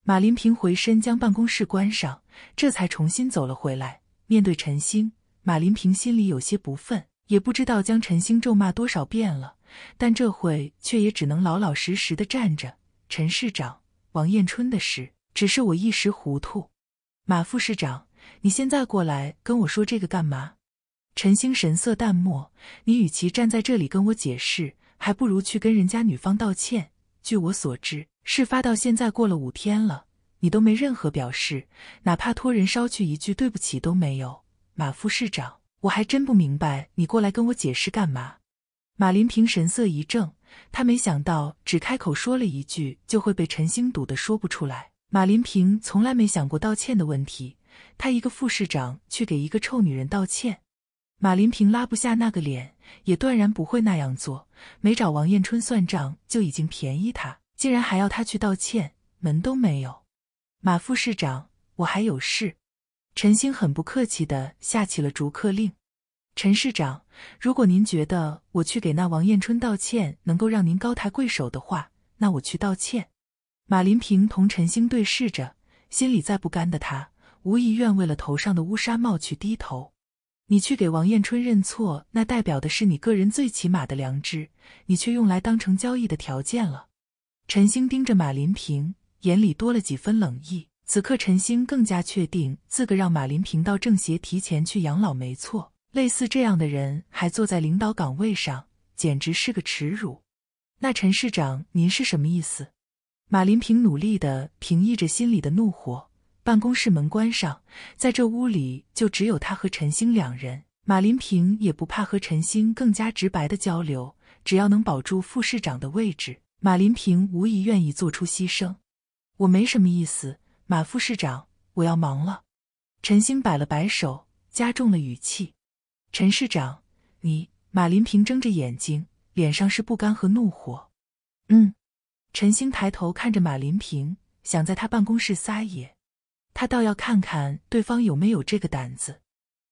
[SPEAKER 1] 马林平回身将办公室关上，这才重新走了回来。面对陈星，马林平心里有些不忿，也不知道将陈星咒骂多少遍了，但这会却也只能老老实实的站着。陈市长，王艳春的事，只是我一时糊涂。马副市长，你现在过来跟我说这个干嘛？陈星神色淡漠。你与其站在这里跟我解释。还不如去跟人家女方道歉。据我所知，事发到现在过了五天了，你都没任何表示，哪怕托人捎去一句对不起都没有。马副市长，我还真不明白你过来跟我解释干嘛。马林平神色一怔，他没想到只开口说了一句，就会被陈星堵得说不出来。马林平从来没想过道歉的问题，他一个副市长去给一个臭女人道歉。马林平拉不下那个脸，也断然不会那样做。没找王艳春算账就已经便宜他，竟然还要他去道歉，门都没有。马副市长，我还有事。陈星很不客气地下起了逐客令。陈市长，如果您觉得我去给那王艳春道歉能够让您高抬贵手的话，那我去道歉。马林平同陈星对视着，心里再不甘的他，无疑愿为了头上的乌纱帽去低头。你去给王艳春认错，那代表的是你个人最起码的良知，你却用来当成交易的条件了。陈星盯着马林平，眼里多了几分冷意。此刻，陈星更加确定，自个让马林平到政协提前去养老没错。类似这样的人还坐在领导岗位上，简直是个耻辱。那陈市长，您是什么意思？马林平努力的平抑着心里的怒火。办公室门关上，在这屋里就只有他和陈星两人。马林平也不怕和陈星更加直白的交流，只要能保住副市长的位置，马林平无疑愿意做出牺牲。我没什么意思，马副市长，我要忙了。陈星摆了摆手，加重了语气：“陈市长，你……”马林平睁着眼睛，脸上是不甘和怒火。嗯。陈星抬头看着马林平，想在他办公室撒野。他倒要看看对方有没有这个胆子。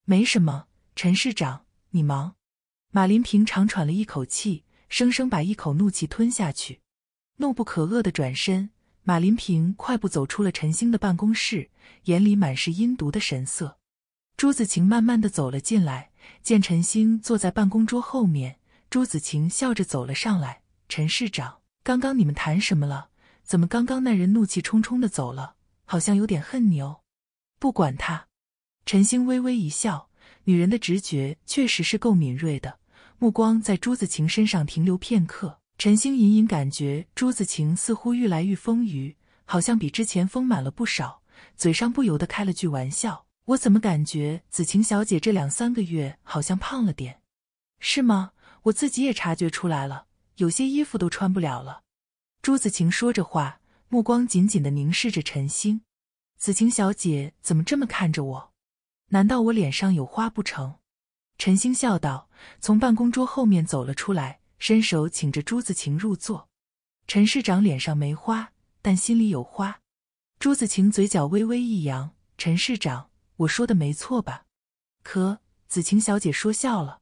[SPEAKER 1] 没什么，陈市长，你忙。马林平长喘了一口气，生生把一口怒气吞下去，怒不可遏的转身。马林平快步走出了陈星的办公室，眼里满是阴毒的神色。朱子晴慢慢的走了进来，见陈星坐在办公桌后面，朱子晴笑着走了上来。陈市长，刚刚你们谈什么了？怎么刚刚那人怒气冲冲的走了？好像有点恨你哦，不管他。陈星微微一笑，女人的直觉确实是够敏锐的。目光在朱子晴身上停留片刻，陈星隐隐感觉朱子晴似乎愈来愈丰腴，好像比之前丰满了不少。嘴上不由得开了句玩笑：“我怎么感觉子晴小姐这两三个月好像胖了点？是吗？我自己也察觉出来了，有些衣服都穿不了了。”朱子晴说着话。目光紧紧的凝视着陈星，子晴小姐怎么这么看着我？难道我脸上有花不成？陈星笑道，从办公桌后面走了出来，伸手请着朱子晴入座。陈市长脸上没花，但心里有花。朱子晴嘴角微微一扬，陈市长，我说的没错吧？可子晴小姐说笑了。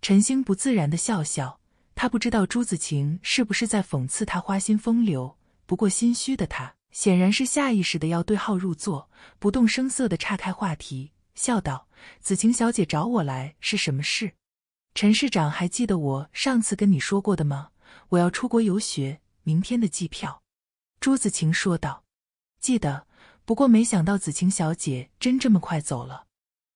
[SPEAKER 1] 陈星不自然的笑笑，他不知道朱子晴是不是在讽刺他花心风流。不过心虚的他显然是下意识的要对号入座，不动声色的岔开话题，笑道：“子晴小姐找我来是什么事？”陈市长还记得我上次跟你说过的吗？我要出国游学，明天的机票。”朱子晴说道。“记得，不过没想到子晴小姐真这么快走了。”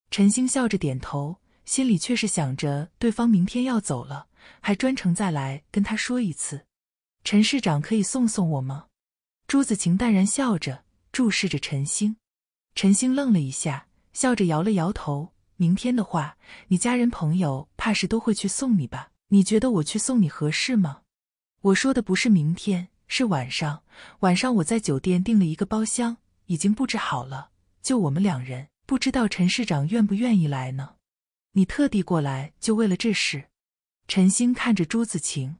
[SPEAKER 1] 陈星笑着点头，心里却是想着对方明天要走了，还专程再来跟他说一次。陈市长可以送送我吗？朱子晴淡然笑着注视着陈星，陈星愣了一下，笑着摇了摇头。明天的话，你家人朋友怕是都会去送你吧？你觉得我去送你合适吗？我说的不是明天，是晚上。晚上我在酒店订了一个包厢，已经布置好了，就我们两人。不知道陈市长愿不愿意来呢？你特地过来就为了这事？陈星看着朱子晴。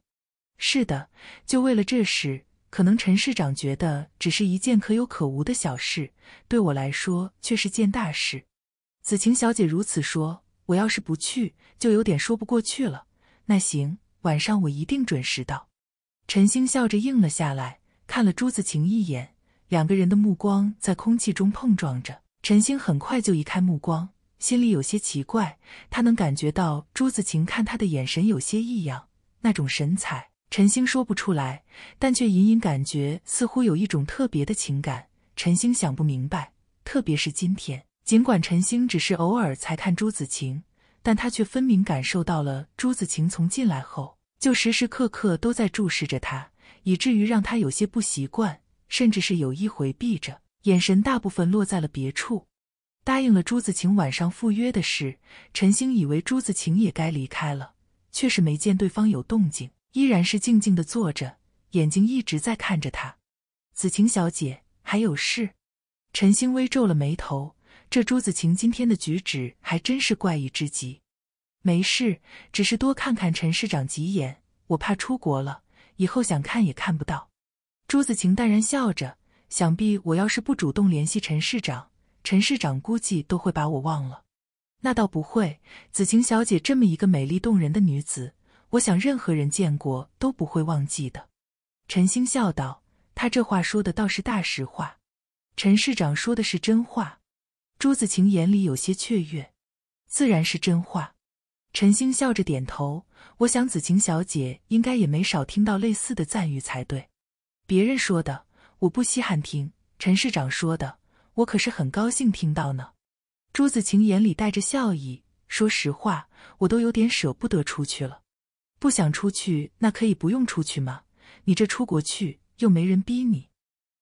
[SPEAKER 1] 是的，就为了这事，可能陈市长觉得只是一件可有可无的小事，对我来说却是件大事。子晴小姐如此说，我要是不去，就有点说不过去了。那行，晚上我一定准时到。陈星笑着应了下来，看了朱子晴一眼，两个人的目光在空气中碰撞着。陈星很快就移开目光，心里有些奇怪，他能感觉到朱子晴看他的眼神有些异样，那种神采。陈星说不出来，但却隐隐感觉似乎有一种特别的情感。陈星想不明白，特别是今天。尽管陈星只是偶尔才看朱子晴，但他却分明感受到了朱子晴从进来后就时时刻刻都在注视着他，以至于让他有些不习惯，甚至是有意回避着，眼神大部分落在了别处。答应了朱子晴晚上赴约的事，陈星以为朱子晴也该离开了，却是没见对方有动静。依然是静静的坐着，眼睛一直在看着他。子晴小姐还有事？陈星微皱了眉头，这朱子晴今天的举止还真是怪异之极。没事，只是多看看陈市长几眼，我怕出国了以后想看也看不到。朱子晴淡然笑着，想必我要是不主动联系陈市长，陈市长估计都会把我忘了。那倒不会，子晴小姐这么一个美丽动人的女子。我想，任何人见过都不会忘记的。”陈星笑道，“他这话说的倒是大实话。”陈市长说的是真话。”朱子晴眼里有些雀跃，“自然是真话。”陈星笑着点头，“我想，子晴小姐应该也没少听到类似的赞誉才对。”别人说的我不稀罕听，陈市长说的我可是很高兴听到呢。”朱子晴眼里带着笑意，“说实话，我都有点舍不得出去了。”不想出去，那可以不用出去吗？你这出国去，又没人逼你。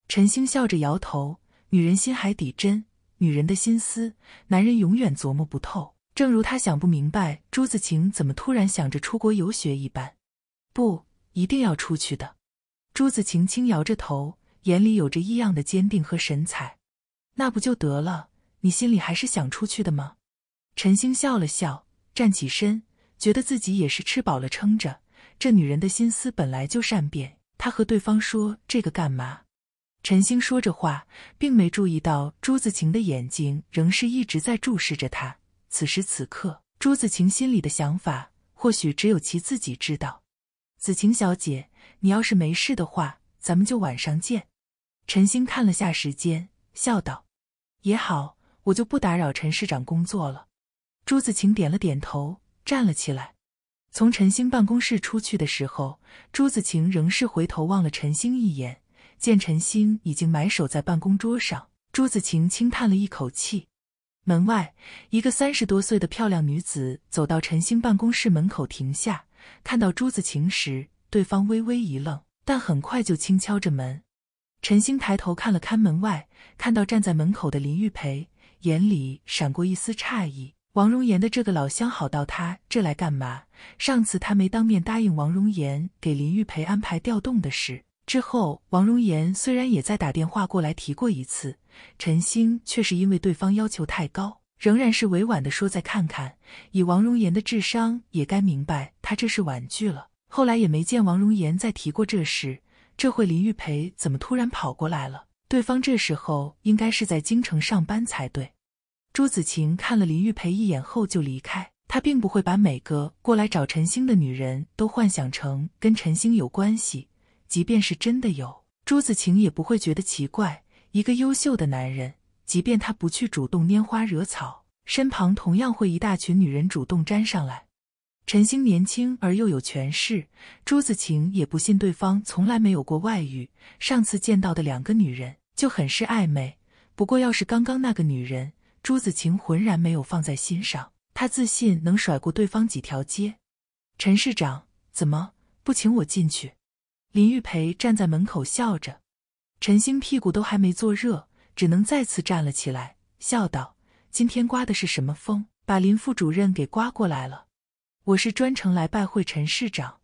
[SPEAKER 1] 陈星笑着摇头：“女人心海底针，女人的心思，男人永远琢磨不透。正如他想不明白朱子晴怎么突然想着出国游学一般。”不一定要出去的。朱子晴轻摇着头，眼里有着异样的坚定和神采。那不就得了？你心里还是想出去的吗？陈星笑了笑，站起身。觉得自己也是吃饱了撑着，这女人的心思本来就善变。她和对方说这个干嘛？陈星说着话，并没注意到朱子晴的眼睛仍是一直在注视着他。此时此刻，朱子晴心里的想法，或许只有其自己知道。子晴小姐，你要是没事的话，咱们就晚上见。陈星看了下时间，笑道：“也好，我就不打扰陈市长工作了。”朱子晴点了点头。站了起来，从陈星办公室出去的时候，朱子晴仍是回头望了陈星一眼。见陈星已经埋首在办公桌上，朱子晴轻叹了一口气。门外，一个三十多岁的漂亮女子走到陈星办公室门口停下，看到朱子晴时，对方微微一愣，但很快就轻敲着门。陈星抬头看了看门外，看到站在门口的林玉培，眼里闪过一丝诧异。王荣岩的这个老相好到他这来干嘛？上次他没当面答应王荣岩给林玉培安排调动的事。之后，王荣岩虽然也在打电话过来提过一次，陈星却是因为对方要求太高，仍然是委婉的说再看看。以王荣岩的智商，也该明白他这是婉拒了。后来也没见王荣岩再提过这事。这会林玉培怎么突然跑过来了？对方这时候应该是在京城上班才对。朱子晴看了林玉培一眼后就离开。她并不会把每个过来找陈星的女人都幻想成跟陈星有关系，即便是真的有，朱子晴也不会觉得奇怪。一个优秀的男人，即便他不去主动拈花惹草，身旁同样会一大群女人主动粘上来。陈星年轻而又有权势，朱子晴也不信对方从来没有过外遇。上次见到的两个女人就很是暧昧，不过要是刚刚那个女人。朱子晴浑然没有放在心上，他自信能甩过对方几条街。陈市长怎么不请我进去？林玉培站在门口笑着。陈星屁股都还没坐热，只能再次站了起来，笑道：“今天刮的是什么风，把林副主任给刮过来了？我是专程来拜会陈市长。”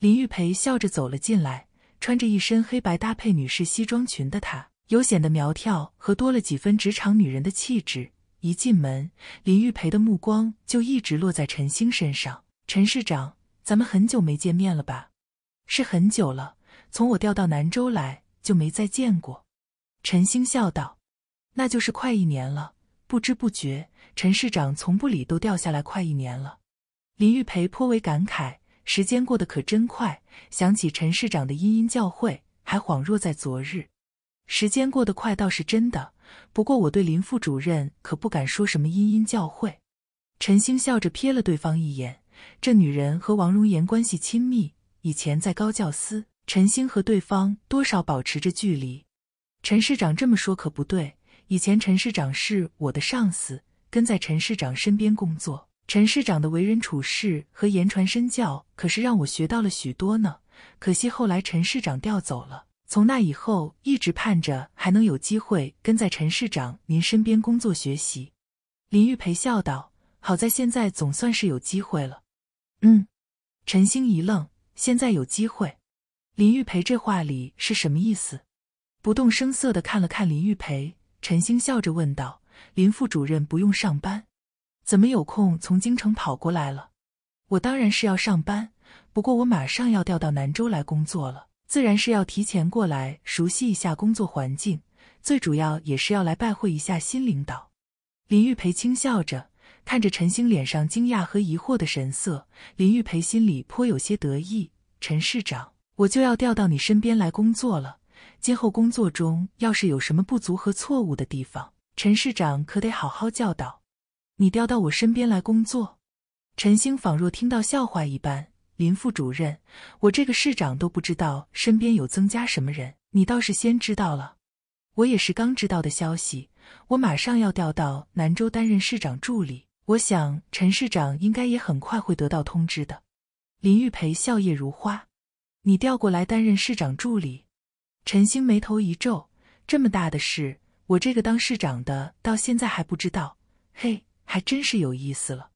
[SPEAKER 1] 林玉培笑着走了进来，穿着一身黑白搭配女士西装裙的她，有显得苗条和多了几分职场女人的气质。一进门，林玉培的目光就一直落在陈星身上。陈市长，咱们很久没见面了吧？是很久了，从我调到南州来就没再见过。陈星笑道：“那就是快一年了，不知不觉，陈市长从部里都调下来快一年了。”林玉培颇为感慨：“时间过得可真快，想起陈市长的殷殷教诲，还恍若在昨日。时间过得快倒是真的。”不过我对林副主任可不敢说什么殷殷教诲。陈星笑着瞥了对方一眼，这女人和王荣岩关系亲密，以前在高教司，陈星和对方多少保持着距离。陈市长这么说可不对，以前陈市长是我的上司，跟在陈市长身边工作，陈市长的为人处事和言传身教可是让我学到了许多呢。可惜后来陈市长调走了。从那以后，一直盼着还能有机会跟在陈市长您身边工作学习。林玉培笑道：“好在现在总算是有机会了。”嗯，陈星一愣：“现在有机会？”林玉培这话里是什么意思？不动声色的看了看林玉培，陈星笑着问道：“林副主任不用上班，怎么有空从京城跑过来了？”“我当然是要上班，不过我马上要调到南州来工作了。”自然是要提前过来熟悉一下工作环境，最主要也是要来拜会一下新领导。林玉培轻笑着看着陈星脸上惊讶和疑惑的神色，林玉培心里颇有些得意。陈市长，我就要调到你身边来工作了，今后工作中要是有什么不足和错误的地方，陈市长可得好好教导。你调到我身边来工作？陈星仿若听到笑话一般。林副主任，我这个市长都不知道身边有增加什么人，你倒是先知道了。我也是刚知道的消息，我马上要调到南州担任市长助理，我想陈市长应该也很快会得到通知的。林玉培笑靥如花：“你调过来担任市长助理？”陈星眉头一皱：“这么大的事，我这个当市长的到现在还不知道，嘿，还真是有意思了。”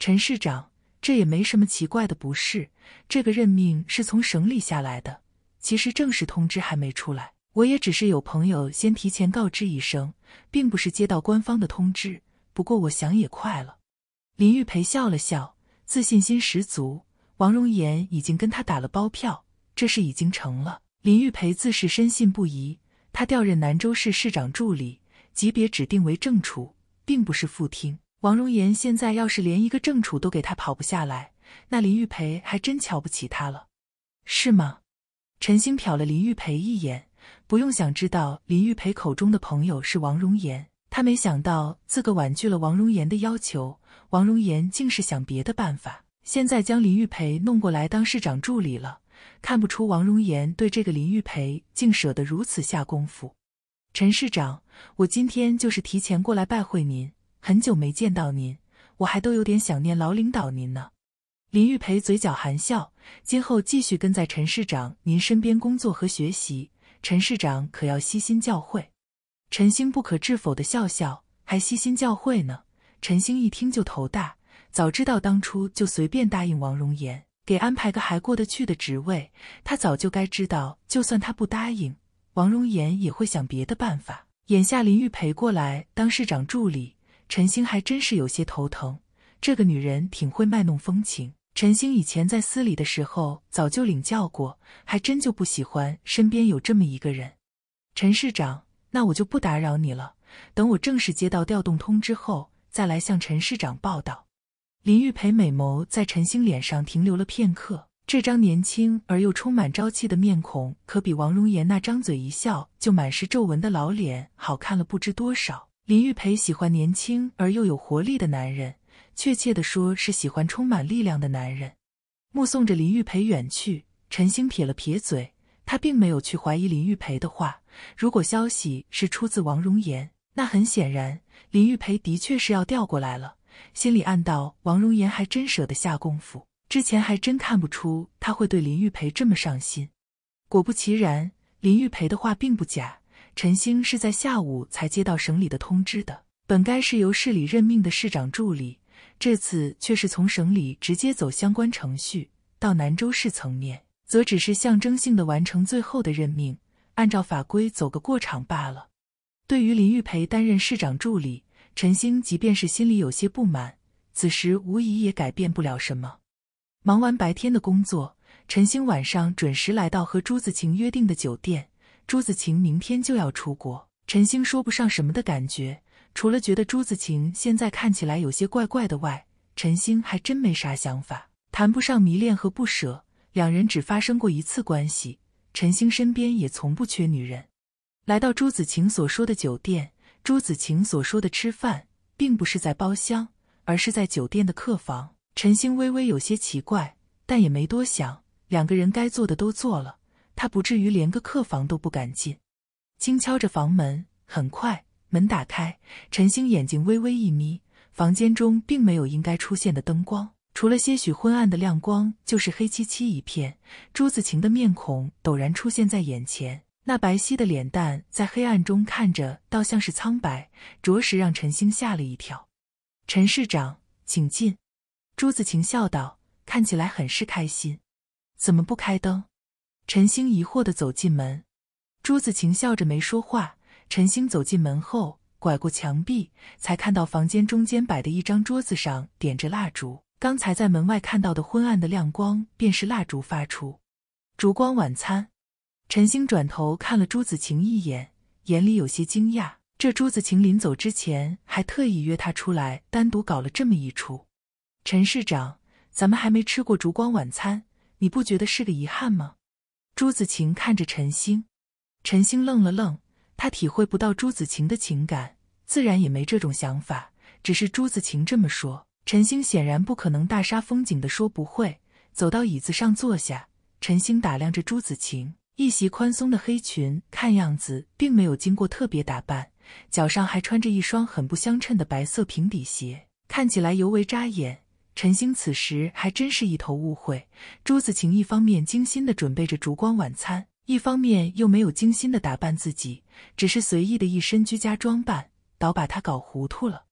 [SPEAKER 1] 陈市长。这也没什么奇怪的，不是？这个任命是从省里下来的，其实正式通知还没出来，我也只是有朋友先提前告知一声，并不是接到官方的通知。不过我想也快了。林玉培笑了笑，自信心十足。王荣岩已经跟他打了包票，这事已经成了。林玉培自是深信不疑。他调任南州市市长助理，级别指定为正处，并不是副厅。王荣岩现在要是连一个正处都给他跑不下来，那林玉培还真瞧不起他了，是吗？陈星瞟了林玉培一眼，不用想知道，林玉培口中的朋友是王荣岩。他没想到自个婉拒了王荣岩的要求，王荣岩竟是想别的办法，现在将林玉培弄过来当市长助理了。看不出王荣岩对这个林玉培竟舍得如此下功夫。陈市长，我今天就是提前过来拜会您。很久没见到您，我还都有点想念老领导您呢。林玉培嘴角含笑，今后继续跟在陈市长您身边工作和学习，陈市长可要悉心教诲。陈星不可置否的笑笑，还悉心教诲呢？陈星一听就头大，早知道当初就随便答应王荣岩，给安排个还过得去的职位，他早就该知道，就算他不答应，王荣岩也会想别的办法。眼下林玉培过来当市长助理。陈星还真是有些头疼，这个女人挺会卖弄风情。陈星以前在司里的时候早就领教过，还真就不喜欢身边有这么一个人。陈市长，那我就不打扰你了，等我正式接到调动通知后，再来向陈市长报道。林玉培美眸在陈星脸上停留了片刻，这张年轻而又充满朝气的面孔，可比王容颜那张嘴一笑就满是皱纹的老脸好看了不知多少。林玉培喜欢年轻而又有活力的男人，确切的说是喜欢充满力量的男人。目送着林玉培远去，陈星撇了撇嘴，他并没有去怀疑林玉培的话。如果消息是出自王荣岩，那很显然，林玉培的确是要调过来了。心里暗道：王荣岩还真舍得下功夫，之前还真看不出他会对林玉培这么上心。果不其然，林玉培的话并不假。陈星是在下午才接到省里的通知的，本该是由市里任命的市长助理，这次却是从省里直接走相关程序到南州市层面，则只是象征性的完成最后的任命，按照法规走个过场罢了。对于林玉培担任市长助理，陈星即便是心里有些不满，此时无疑也改变不了什么。忙完白天的工作，陈星晚上准时来到和朱子晴约定的酒店。朱子晴明天就要出国，陈星说不上什么的感觉，除了觉得朱子晴现在看起来有些怪怪的外，陈星还真没啥想法，谈不上迷恋和不舍。两人只发生过一次关系，陈星身边也从不缺女人。来到朱子晴所说的酒店，朱子晴所说的吃饭并不是在包厢，而是在酒店的客房。陈星微微有些奇怪，但也没多想，两个人该做的都做了。他不至于连个客房都不敢进，轻敲着房门，很快门打开。陈星眼睛微微一眯，房间中并没有应该出现的灯光，除了些许昏暗的亮光，就是黑漆漆一片。朱子晴的面孔陡然出现在眼前，那白皙的脸蛋在黑暗中看着倒像是苍白，着实让陈星吓了一跳。“陈市长，请进。”朱子晴笑道，看起来很是开心，“怎么不开灯？”陈星疑惑地走进门，朱子晴笑着没说话。陈星走进门后，拐过墙壁，才看到房间中间摆的一张桌子上点着蜡烛。刚才在门外看到的昏暗的亮光，便是蜡烛发出。烛光晚餐。陈星转头看了朱子晴一眼，眼里有些惊讶。这朱子晴临走之前，还特意约他出来单独搞了这么一出。陈市长，咱们还没吃过烛光晚餐，你不觉得是个遗憾吗？朱子晴看着陈星，陈星愣了愣，他体会不到朱子晴的情感，自然也没这种想法。只是朱子晴这么说，陈星显然不可能大杀风景的说不会。走到椅子上坐下，陈星打量着朱子晴，一袭宽松的黑裙，看样子并没有经过特别打扮，脚上还穿着一双很不相称的白色平底鞋，看起来尤为扎眼。陈星此时还真是一头雾会。朱子晴一方面精心的准备着烛光晚餐，一方面又没有精心的打扮自己，只是随意的一身居家装扮，倒把他搞糊涂了。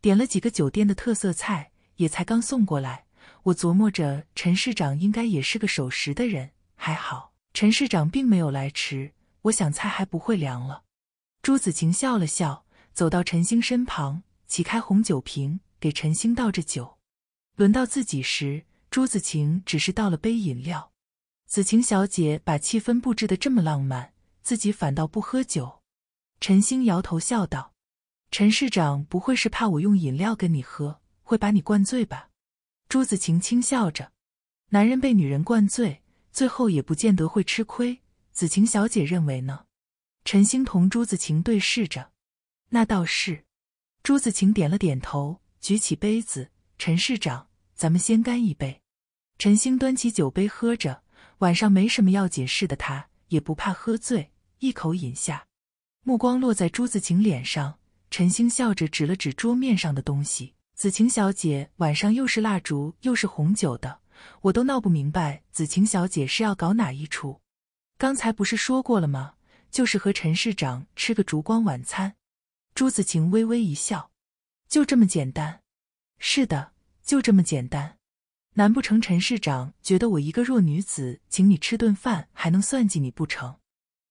[SPEAKER 1] 点了几个酒店的特色菜，也才刚送过来。我琢磨着，陈市长应该也是个守时的人，还好，陈市长并没有来迟。我想菜还不会凉了。朱子晴笑了笑，走到陈星身旁，启开红酒瓶，给陈星倒着酒。轮到自己时，朱子晴只是倒了杯饮料。子晴小姐把气氛布置的这么浪漫，自己反倒不喝酒。陈星摇头笑道：“陈市长不会是怕我用饮料跟你喝，会把你灌醉吧？”朱子晴轻笑着：“男人被女人灌醉，最后也不见得会吃亏。子晴小姐认为呢？”陈星同朱子晴对视着：“那倒是。”朱子晴点了点头，举起杯子。陈市长，咱们先干一杯。陈兴端起酒杯喝着，晚上没什么要紧事的，他也不怕喝醉，一口饮下。目光落在朱子晴脸上，陈兴笑着指了指桌面上的东西：“子晴小姐，晚上又是蜡烛又是红酒的，我都闹不明白，子晴小姐是要搞哪一出？刚才不是说过了吗？就是和陈市长吃个烛光晚餐。”朱子晴微微一笑：“就这么简单。”是的，就这么简单。难不成陈市长觉得我一个弱女子，请你吃顿饭还能算计你不成？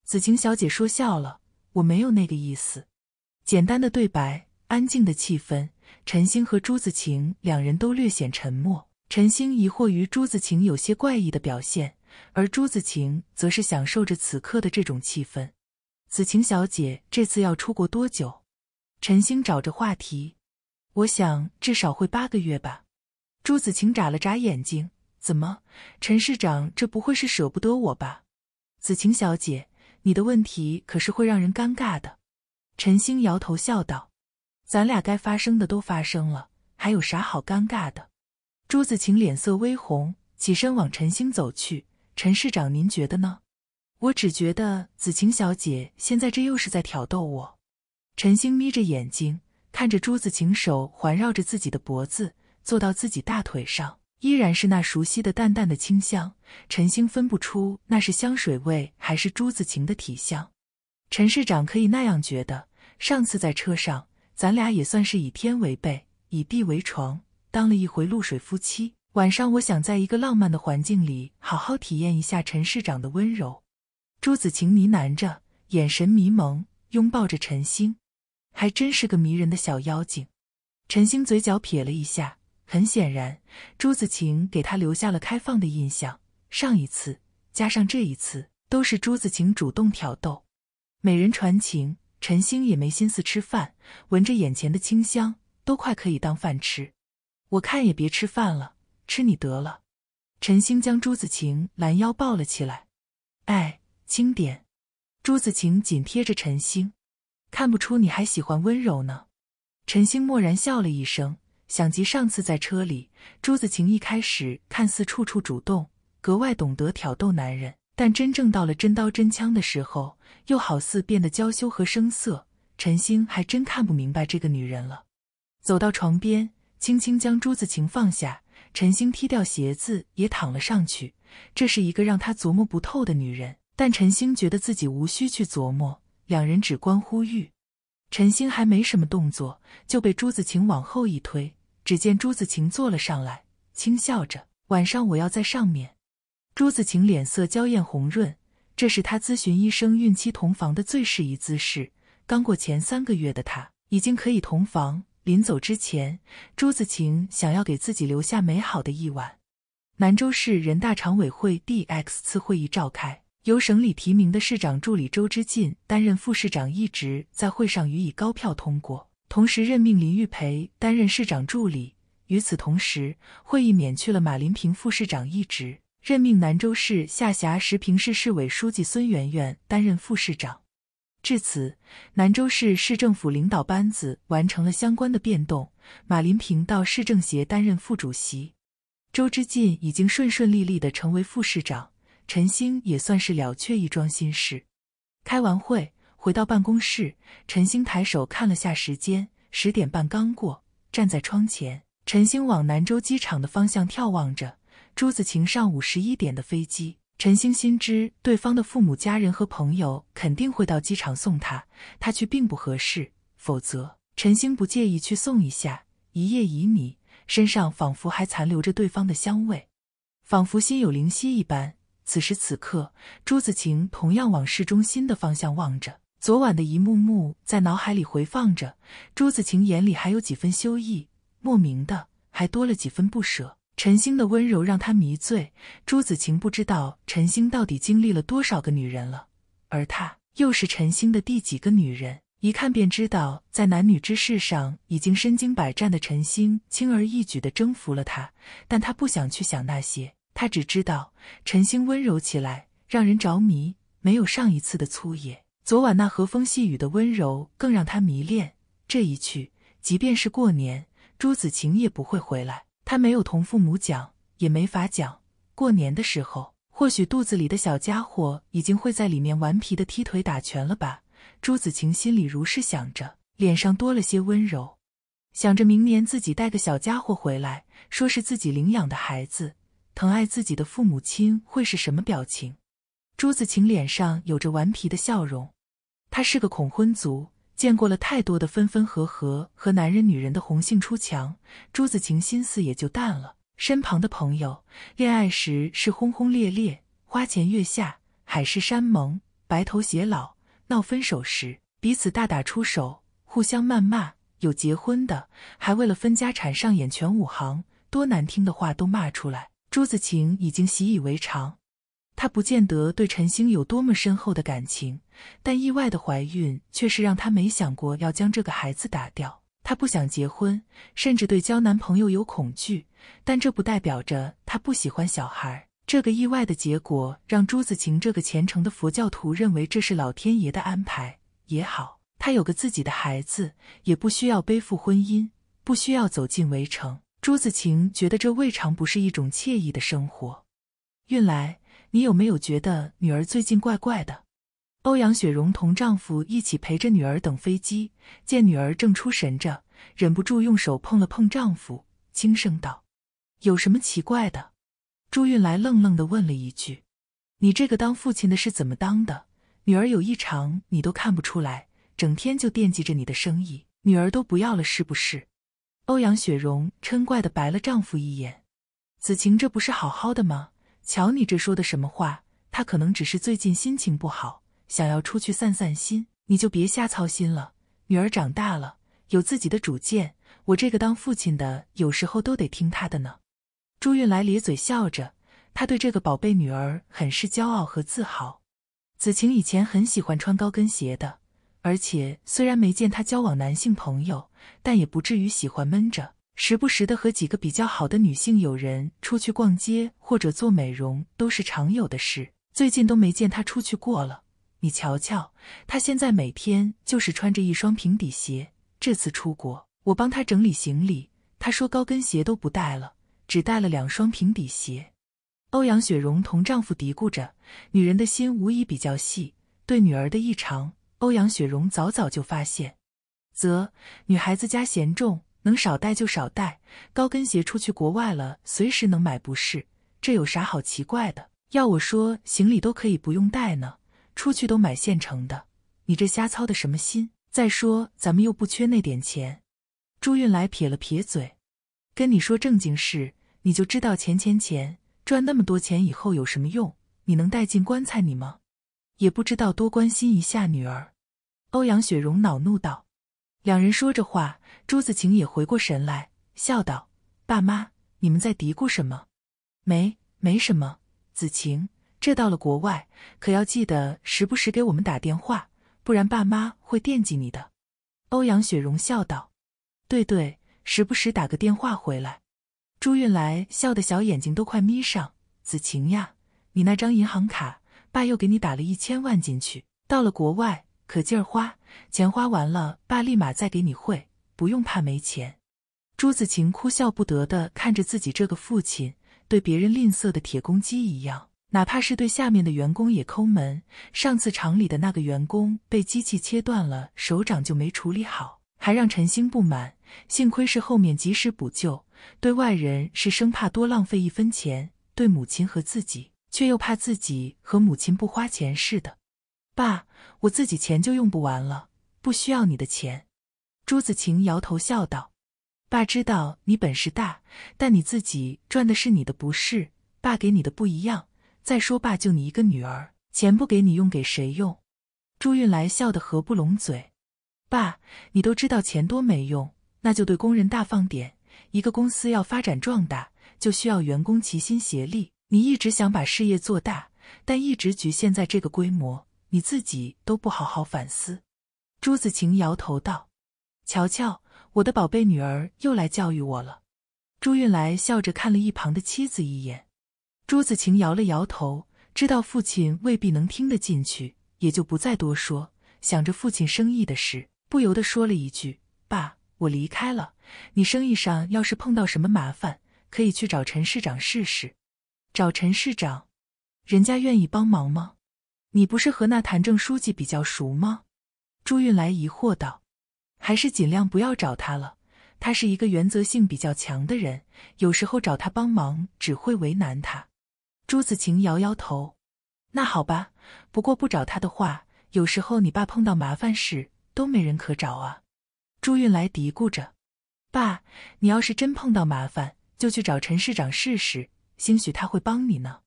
[SPEAKER 1] 子晴小姐说笑了，我没有那个意思。简单的对白，安静的气氛。陈星和朱子晴两人都略显沉默。陈星疑惑于朱子晴有些怪异的表现，而朱子晴则是享受着此刻的这种气氛。子晴小姐这次要出国多久？陈星找着话题。我想至少会八个月吧。朱子晴眨了眨眼睛，怎么，陈市长，这不会是舍不得我吧？子晴小姐，你的问题可是会让人尴尬的。陈星摇头笑道：“咱俩该发生的都发生了，还有啥好尴尬的？”朱子晴脸色微红，起身往陈星走去。“陈市长，您觉得呢？”我只觉得子晴小姐现在这又是在挑逗我。陈星眯着眼睛。看着朱子晴手环绕着自己的脖子，坐到自己大腿上，依然是那熟悉的淡淡的清香。陈星分不出那是香水味还是朱子晴的体香。陈市长可以那样觉得，上次在车上，咱俩也算是以天为被，以地为床，当了一回露水夫妻。晚上，我想在一个浪漫的环境里，好好体验一下陈市长的温柔。朱子晴呢喃着，眼神迷蒙，拥抱着陈星。还真是个迷人的小妖精，陈星嘴角撇了一下。很显然，朱子晴给他留下了开放的印象。上一次加上这一次，都是朱子晴主动挑逗，美人传情。陈星也没心思吃饭，闻着眼前的清香，都快可以当饭吃。我看也别吃饭了，吃你得了。陈星将朱子晴拦腰抱了起来。哎，轻点。朱子晴紧贴着陈星。看不出你还喜欢温柔呢，陈星蓦然笑了一声，想及上次在车里，朱子晴一开始看似处处主动，格外懂得挑逗男人，但真正到了真刀真枪的时候，又好似变得娇羞和生涩。陈星还真看不明白这个女人了。走到床边，轻轻将朱子晴放下，陈星踢掉鞋子也躺了上去。这是一个让他琢磨不透的女人，但陈星觉得自己无需去琢磨。两人只关乎欲，陈星还没什么动作，就被朱子晴往后一推。只见朱子晴坐了上来，轻笑着：“晚上我要在上面。”朱子晴脸色娇艳红润，这是她咨询医生孕期同房的最适宜姿势。刚过前三个月的她，已经可以同房。临走之前，朱子晴想要给自己留下美好的一晚。兰州市人大常委会第 X 次会议召开。由省里提名的市长助理周之进担任副市长一职，在会上予以高票通过。同时任命林玉培担任市长助理。与此同时，会议免去了马林平副市长一职，任命兰州市下辖石平市市委书记孙媛媛担任副市长。至此，兰州市市政府领导班子完成了相关的变动。马林平到市政协担任副主席，周之进已经顺顺利利的成为副市长。陈星也算是了却一桩心事。开完会回到办公室，陈星抬手看了下时间，十点半刚过。站在窗前，陈星往南州机场的方向眺望着。朱子晴上午十一点的飞机，陈星心知对方的父母、家人和朋友肯定会到机场送他，他去并不合适。否则，陈星不介意去送一下。一夜旖旎，身上仿佛还残留着对方的香味，仿佛心有灵犀一般。此时此刻，朱子晴同样往市中心的方向望着，昨晚的一幕幕在脑海里回放着。朱子晴眼里还有几分羞意，莫名的还多了几分不舍。陈星的温柔让他迷醉。朱子晴不知道陈星到底经历了多少个女人了，而他又是陈星的第几个女人？一看便知道，在男女之事上已经身经百战的陈星，轻而易举地征服了他。但他不想去想那些。他只知道陈星温柔起来让人着迷，没有上一次的粗野。昨晚那和风细雨的温柔更让他迷恋。这一去，即便是过年，朱子晴也不会回来。他没有同父母讲，也没法讲。过年的时候，或许肚子里的小家伙已经会在里面顽皮的踢腿打拳了吧？朱子晴心里如是想着，脸上多了些温柔，想着明年自己带个小家伙回来，说是自己领养的孩子。疼爱自己的父母亲会是什么表情？朱子晴脸上有着顽皮的笑容。他是个恐婚族，见过了太多的分分合合和男人女人的红杏出墙，朱子晴心思也就淡了。身旁的朋友，恋爱时是轰轰烈烈，花前月下，海誓山盟，白头偕老；闹分手时，彼此大打出手，互相谩骂。有结婚的，还为了分家产上演全武行，多难听的话都骂出来。朱子晴已经习以为常，她不见得对陈星有多么深厚的感情，但意外的怀孕却是让她没想过要将这个孩子打掉。她不想结婚，甚至对交男朋友有恐惧，但这不代表着她不喜欢小孩。这个意外的结果让朱子晴这个虔诚的佛教徒认为这是老天爷的安排也好，她有个自己的孩子，也不需要背负婚姻，不需要走进围城。朱子晴觉得这未尝不是一种惬意的生活。运来，你有没有觉得女儿最近怪怪的？欧阳雪荣同丈夫一起陪着女儿等飞机，见女儿正出神着，忍不住用手碰了碰丈夫，轻声道：“有什么奇怪的？”朱运来愣愣的问了一句：“你这个当父亲的是怎么当的？女儿有异常你都看不出来，整天就惦记着你的生意，女儿都不要了是不是？”欧阳雪荣嗔怪的白了丈夫一眼：“子晴这不是好好的吗？瞧你这说的什么话！她可能只是最近心情不好，想要出去散散心，你就别瞎操心了。女儿长大了，有自己的主见，我这个当父亲的有时候都得听她的呢。”朱运来咧嘴笑着，他对这个宝贝女儿很是骄傲和自豪。子晴以前很喜欢穿高跟鞋的。而且虽然没见他交往男性朋友，但也不至于喜欢闷着，时不时的和几个比较好的女性友人出去逛街或者做美容都是常有的事。最近都没见她出去过了。你瞧瞧，她现在每天就是穿着一双平底鞋。这次出国，我帮她整理行李，她说高跟鞋都不带了，只带了两双平底鞋。欧阳雪荣同丈夫嘀咕着：“女人的心无疑比较细，对女儿的异常。”欧阳雪荣早早就发现，则女孩子家嫌重，能少带就少带。高跟鞋出去国外了，随时能买，不是？这有啥好奇怪的？要我说，行李都可以不用带呢，出去都买现成的。你这瞎操的什么心？再说咱们又不缺那点钱。朱运来撇了撇嘴，跟你说正经事，你就知道钱钱钱，赚那么多钱以后有什么用？你能带进棺材里吗？也不知道多关心一下女儿，欧阳雪荣恼怒道。两人说着话，朱子晴也回过神来，笑道：“爸妈，你们在嘀咕什么？没，没什么。子晴，这到了国外，可要记得时不时给我们打电话，不然爸妈会惦记你的。”欧阳雪荣笑道：“对对，时不时打个电话回来。”朱运来笑得小眼睛都快眯上：“子晴呀，你那张银行卡。”爸又给你打了一千万进去，到了国外可劲儿花钱，花完了，爸立马再给你汇，不用怕没钱。朱子晴哭笑不得的看着自己这个父亲，对别人吝啬的铁公鸡一样，哪怕是对下面的员工也抠门。上次厂里的那个员工被机器切断了手掌，就没处理好，还让陈星不满。幸亏是后面及时补救。对外人是生怕多浪费一分钱，对母亲和自己。却又怕自己和母亲不花钱似的，爸，我自己钱就用不完了，不需要你的钱。朱子晴摇头笑道：“爸，知道你本事大，但你自己赚的是你的，不是爸给你的不一样。再说，爸就你一个女儿，钱不给你用，给谁用？”朱运来笑得合不拢嘴：“爸，你都知道钱多没用，那就对工人大放点。一个公司要发展壮大，就需要员工齐心协力。”你一直想把事业做大，但一直局限在这个规模，你自己都不好好反思。”朱子晴摇头道，“瞧瞧，我的宝贝女儿又来教育我了。”朱运来笑着看了一旁的妻子一眼，朱子晴摇了摇头，知道父亲未必能听得进去，也就不再多说，想着父亲生意的事，不由得说了一句：“爸，我离开了，你生意上要是碰到什么麻烦，可以去找陈市长试试。”找陈市长，人家愿意帮忙吗？你不是和那谭正书记比较熟吗？朱运来疑惑道：“还是尽量不要找他了，他是一个原则性比较强的人，有时候找他帮忙只会为难他。”朱子晴摇摇头：“那好吧，不过不找他的话，有时候你爸碰到麻烦事都没人可找啊。”朱运来嘀咕着：“爸，你要是真碰到麻烦，就去找陈市长试试。”兴许他会帮你呢，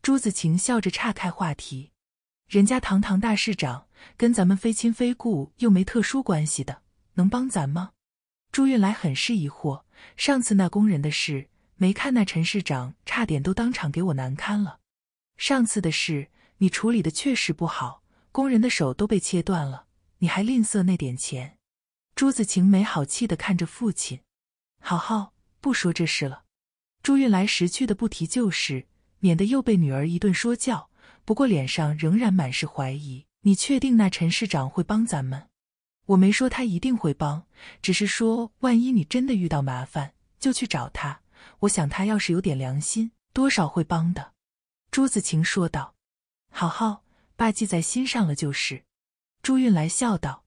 [SPEAKER 1] 朱子晴笑着岔开话题。人家堂堂大市长，跟咱们非亲非故，又没特殊关系的，能帮咱吗？朱运来很是疑惑。上次那工人的事，没看那陈市长差点都当场给我难堪了。上次的事你处理的确实不好，工人的手都被切断了，你还吝啬那点钱？朱子晴没好气的看着父亲，好好，不说这事了。朱运来识趣的不提旧事，免得又被女儿一顿说教。不过脸上仍然满是怀疑。你确定那陈市长会帮咱们？我没说他一定会帮，只是说万一你真的遇到麻烦，就去找他。我想他要是有点良心，多少会帮的。”朱子晴说道。“好好，爸记在心上了。”就是。”朱运来笑道。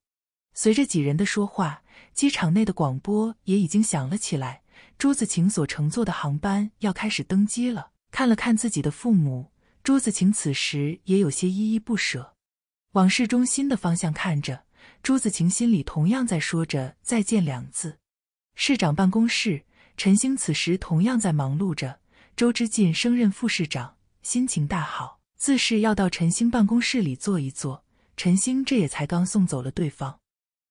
[SPEAKER 1] 随着几人的说话，机场内的广播也已经响了起来。朱子晴所乘坐的航班要开始登机了，看了看自己的父母，朱子晴此时也有些依依不舍，往市中心的方向看着。朱子晴心里同样在说着“再见”两字。市长办公室，陈兴此时同样在忙碌着。周之进升任副市长，心情大好，自是要到陈兴办公室里坐一坐。陈兴这也才刚送走了对方，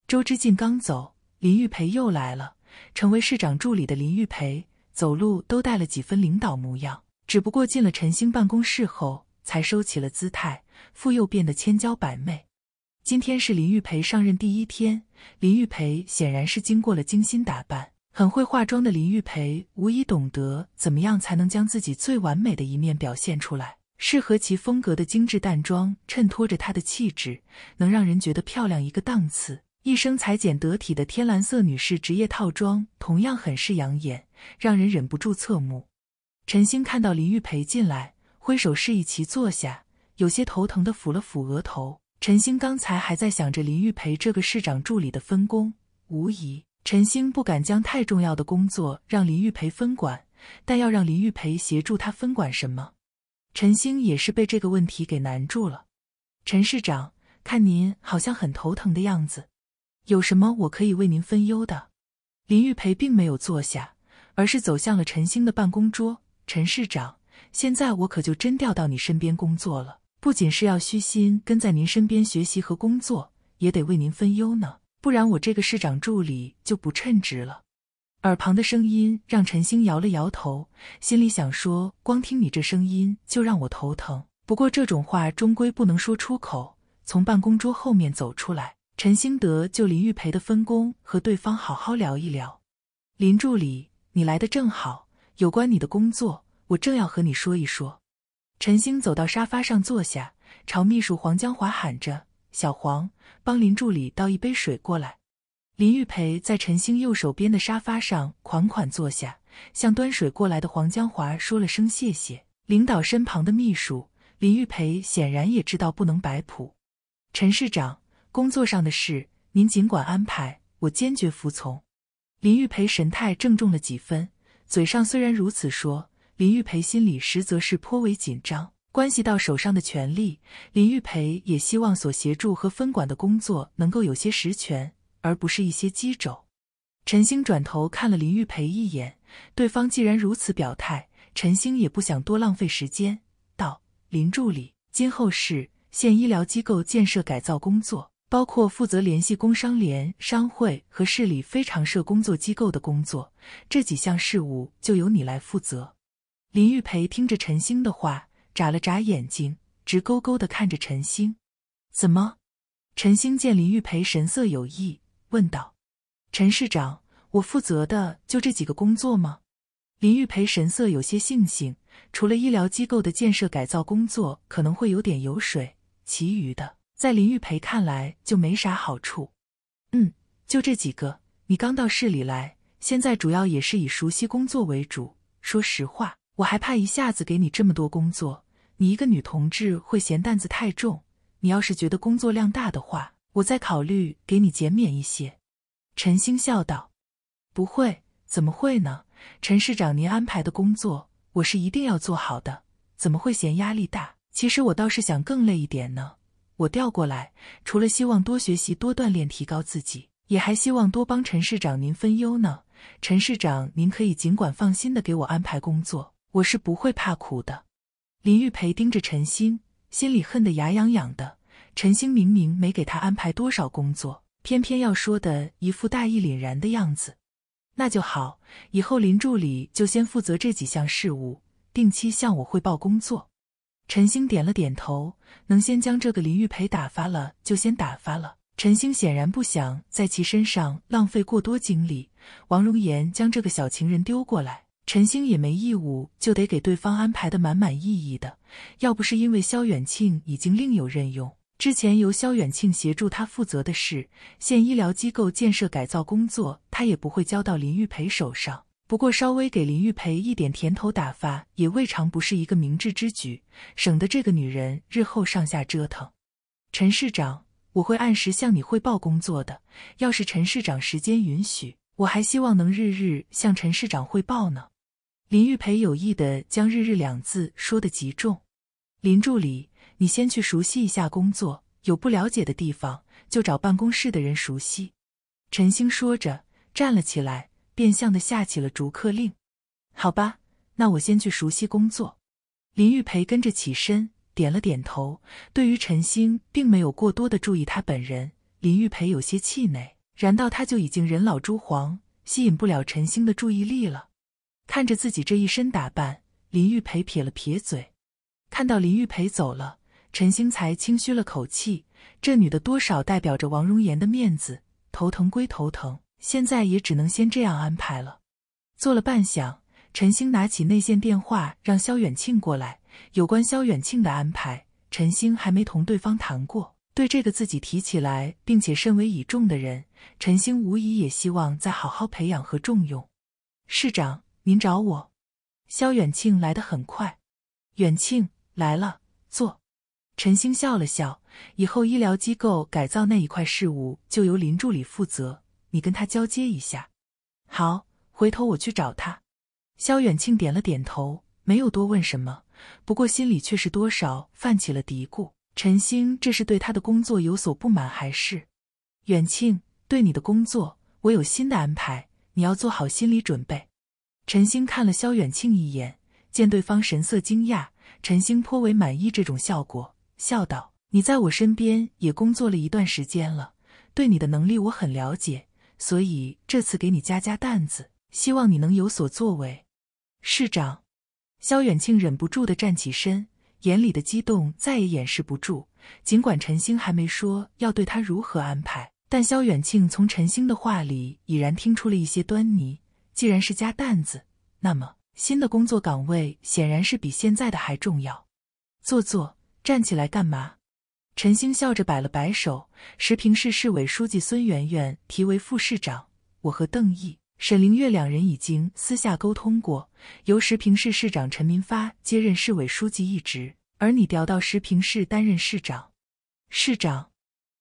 [SPEAKER 1] 周之进刚走，林玉培又来了。成为市长助理的林玉培走路都带了几分领导模样，只不过进了陈星办公室后才收起了姿态，复又变得千娇百媚。今天是林玉培上任第一天，林玉培显然是经过了精心打扮，很会化妆的林玉培无疑懂得怎么样才能将自己最完美的一面表现出来。适合其风格的精致淡妆衬托着她的气质，能让人觉得漂亮一个档次。一身裁剪得体的天蓝色女士职业套装，同样很是养眼，让人忍不住侧目。陈星看到林玉培进来，挥手示意其坐下，有些头疼的抚了抚额头。陈星刚才还在想着林玉培这个市长助理的分工，无疑陈星不敢将太重要的工作让林玉培分管，但要让林玉培协助他分管什么，陈星也是被这个问题给难住了。陈市长，看您好像很头疼的样子。有什么我可以为您分忧的？林玉培并没有坐下，而是走向了陈星的办公桌。陈市长，现在我可就真调到你身边工作了，不仅是要虚心跟在您身边学习和工作，也得为您分忧呢，不然我这个市长助理就不称职了。耳旁的声音让陈星摇了摇头，心里想说：光听你这声音就让我头疼。不过这种话终归不能说出口。从办公桌后面走出来。陈兴德就林玉培的分工和对方好好聊一聊。林助理，你来的正好，有关你的工作，我正要和你说一说。陈兴走到沙发上坐下，朝秘书黄江华喊着：“小黄，帮林助理倒一杯水过来。”林玉培在陈兴右手边的沙发上款款坐下，向端水过来的黄江华说了声谢谢。领导身旁的秘书林玉培显然也知道不能摆谱。陈市长。工作上的事，您尽管安排，我坚决服从。林玉培神态郑重了几分，嘴上虽然如此说，林玉培心里实则是颇为紧张，关系到手上的权力。林玉培也希望所协助和分管的工作能够有些实权，而不是一些鸡肘。陈星转头看了林玉培一眼，对方既然如此表态，陈星也不想多浪费时间，道：“林助理，今后是县医疗机构建设改造工作。”包括负责联系工商联、商会和市里非常社工作机构的工作，这几项事务就由你来负责。林玉培听着陈星的话，眨了眨眼睛，直勾勾的看着陈星。怎么？陈星见林玉培神色有异，问道：“陈市长，我负责的就这几个工作吗？”林玉培神色有些悻悻，除了医疗机构的建设改造工作可能会有点油水，其余的。在林玉培看来就没啥好处，嗯，就这几个。你刚到市里来，现在主要也是以熟悉工作为主。说实话，我还怕一下子给你这么多工作，你一个女同志会嫌担子太重。你要是觉得工作量大的话，我再考虑给你减免一些。陈星笑道：“不会，怎么会呢？陈市长您安排的工作，我是一定要做好的，怎么会嫌压力大？其实我倒是想更累一点呢。”我调过来，除了希望多学习、多锻炼、提高自己，也还希望多帮陈市长您分忧呢。陈市长，您可以尽管放心的给我安排工作，我是不会怕苦的。林玉培盯着陈星，心里恨得牙痒痒的。陈星明明没给他安排多少工作，偏偏要说的一副大义凛然的样子。那就好，以后林助理就先负责这几项事务，定期向我汇报工作。陈星点了点头，能先将这个林玉培打发了，就先打发了。陈星显然不想在其身上浪费过多精力。王荣岩将这个小情人丢过来，陈星也没义务，就得给对方安排的满满意意的。要不是因为肖远庆已经另有任用，之前由肖远庆协助他负责的事，县医疗机构建设改造工作，他也不会交到林玉培手上。不过，稍微给林玉培一点甜头打发，也未尝不是一个明智之举，省得这个女人日后上下折腾。陈市长，我会按时向你汇报工作的。要是陈市长时间允许，我还希望能日日向陈市长汇报呢。林玉培有意的将“日日”两字说得极重。林助理，你先去熟悉一下工作，有不了解的地方就找办公室的人熟悉。陈星说着，站了起来。变相的下起了逐客令，好吧，那我先去熟悉工作。林玉培跟着起身，点了点头。对于陈星，并没有过多的注意他本人。林玉培有些气馁，难道他就已经人老珠黄，吸引不了陈星的注意力了？看着自己这一身打扮，林玉培撇了撇嘴。看到林玉培走了，陈星才轻吁了口气。这女的多少代表着王容颜的面子，头疼归头疼。现在也只能先这样安排了。做了半晌，陈星拿起内线电话，让肖远庆过来。有关肖远庆的安排，陈星还没同对方谈过。对这个自己提起来并且甚为倚重的人，陈星无疑也希望再好好培养和重用。市长，您找我？肖远庆来得很快。远庆来了，坐。陈星笑了笑。以后医疗机构改造那一块事务就由林助理负责。你跟他交接一下，好，回头我去找他。肖远庆点了点头，没有多问什么，不过心里却是多少泛起了嘀咕：陈星这是对他的工作有所不满还是？远庆，对你的工作，我有新的安排，你要做好心理准备。陈星看了肖远庆一眼，见对方神色惊讶，陈星颇为满意这种效果，笑道：“你在我身边也工作了一段时间了，对你的能力我很了解。”所以这次给你加加担子，希望你能有所作为。市长，肖远庆忍不住的站起身，眼里的激动再也掩饰不住。尽管陈星还没说要对他如何安排，但肖远庆从陈星的话里已然听出了一些端倪。既然是加担子，那么新的工作岗位显然是比现在的还重要。坐坐，站起来干嘛？陈星笑着摆了摆手，石平市市委书记孙媛媛提为副市长，我和邓毅、沈凌月两人已经私下沟通过，由石平市市长陈明发接任市委书记一职，而你调到石平市担任市长。市长，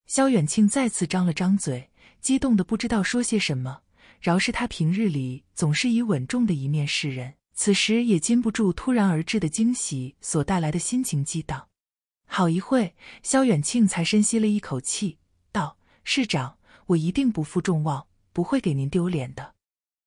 [SPEAKER 1] 肖远庆再次张了张嘴，激动的不知道说些什么。饶是他平日里总是以稳重的一面示人，此时也禁不住突然而至的惊喜所带来的心情激荡。好一会萧肖远庆才深吸了一口气，道：“市长，我一定不负众望，不会给您丢脸的。”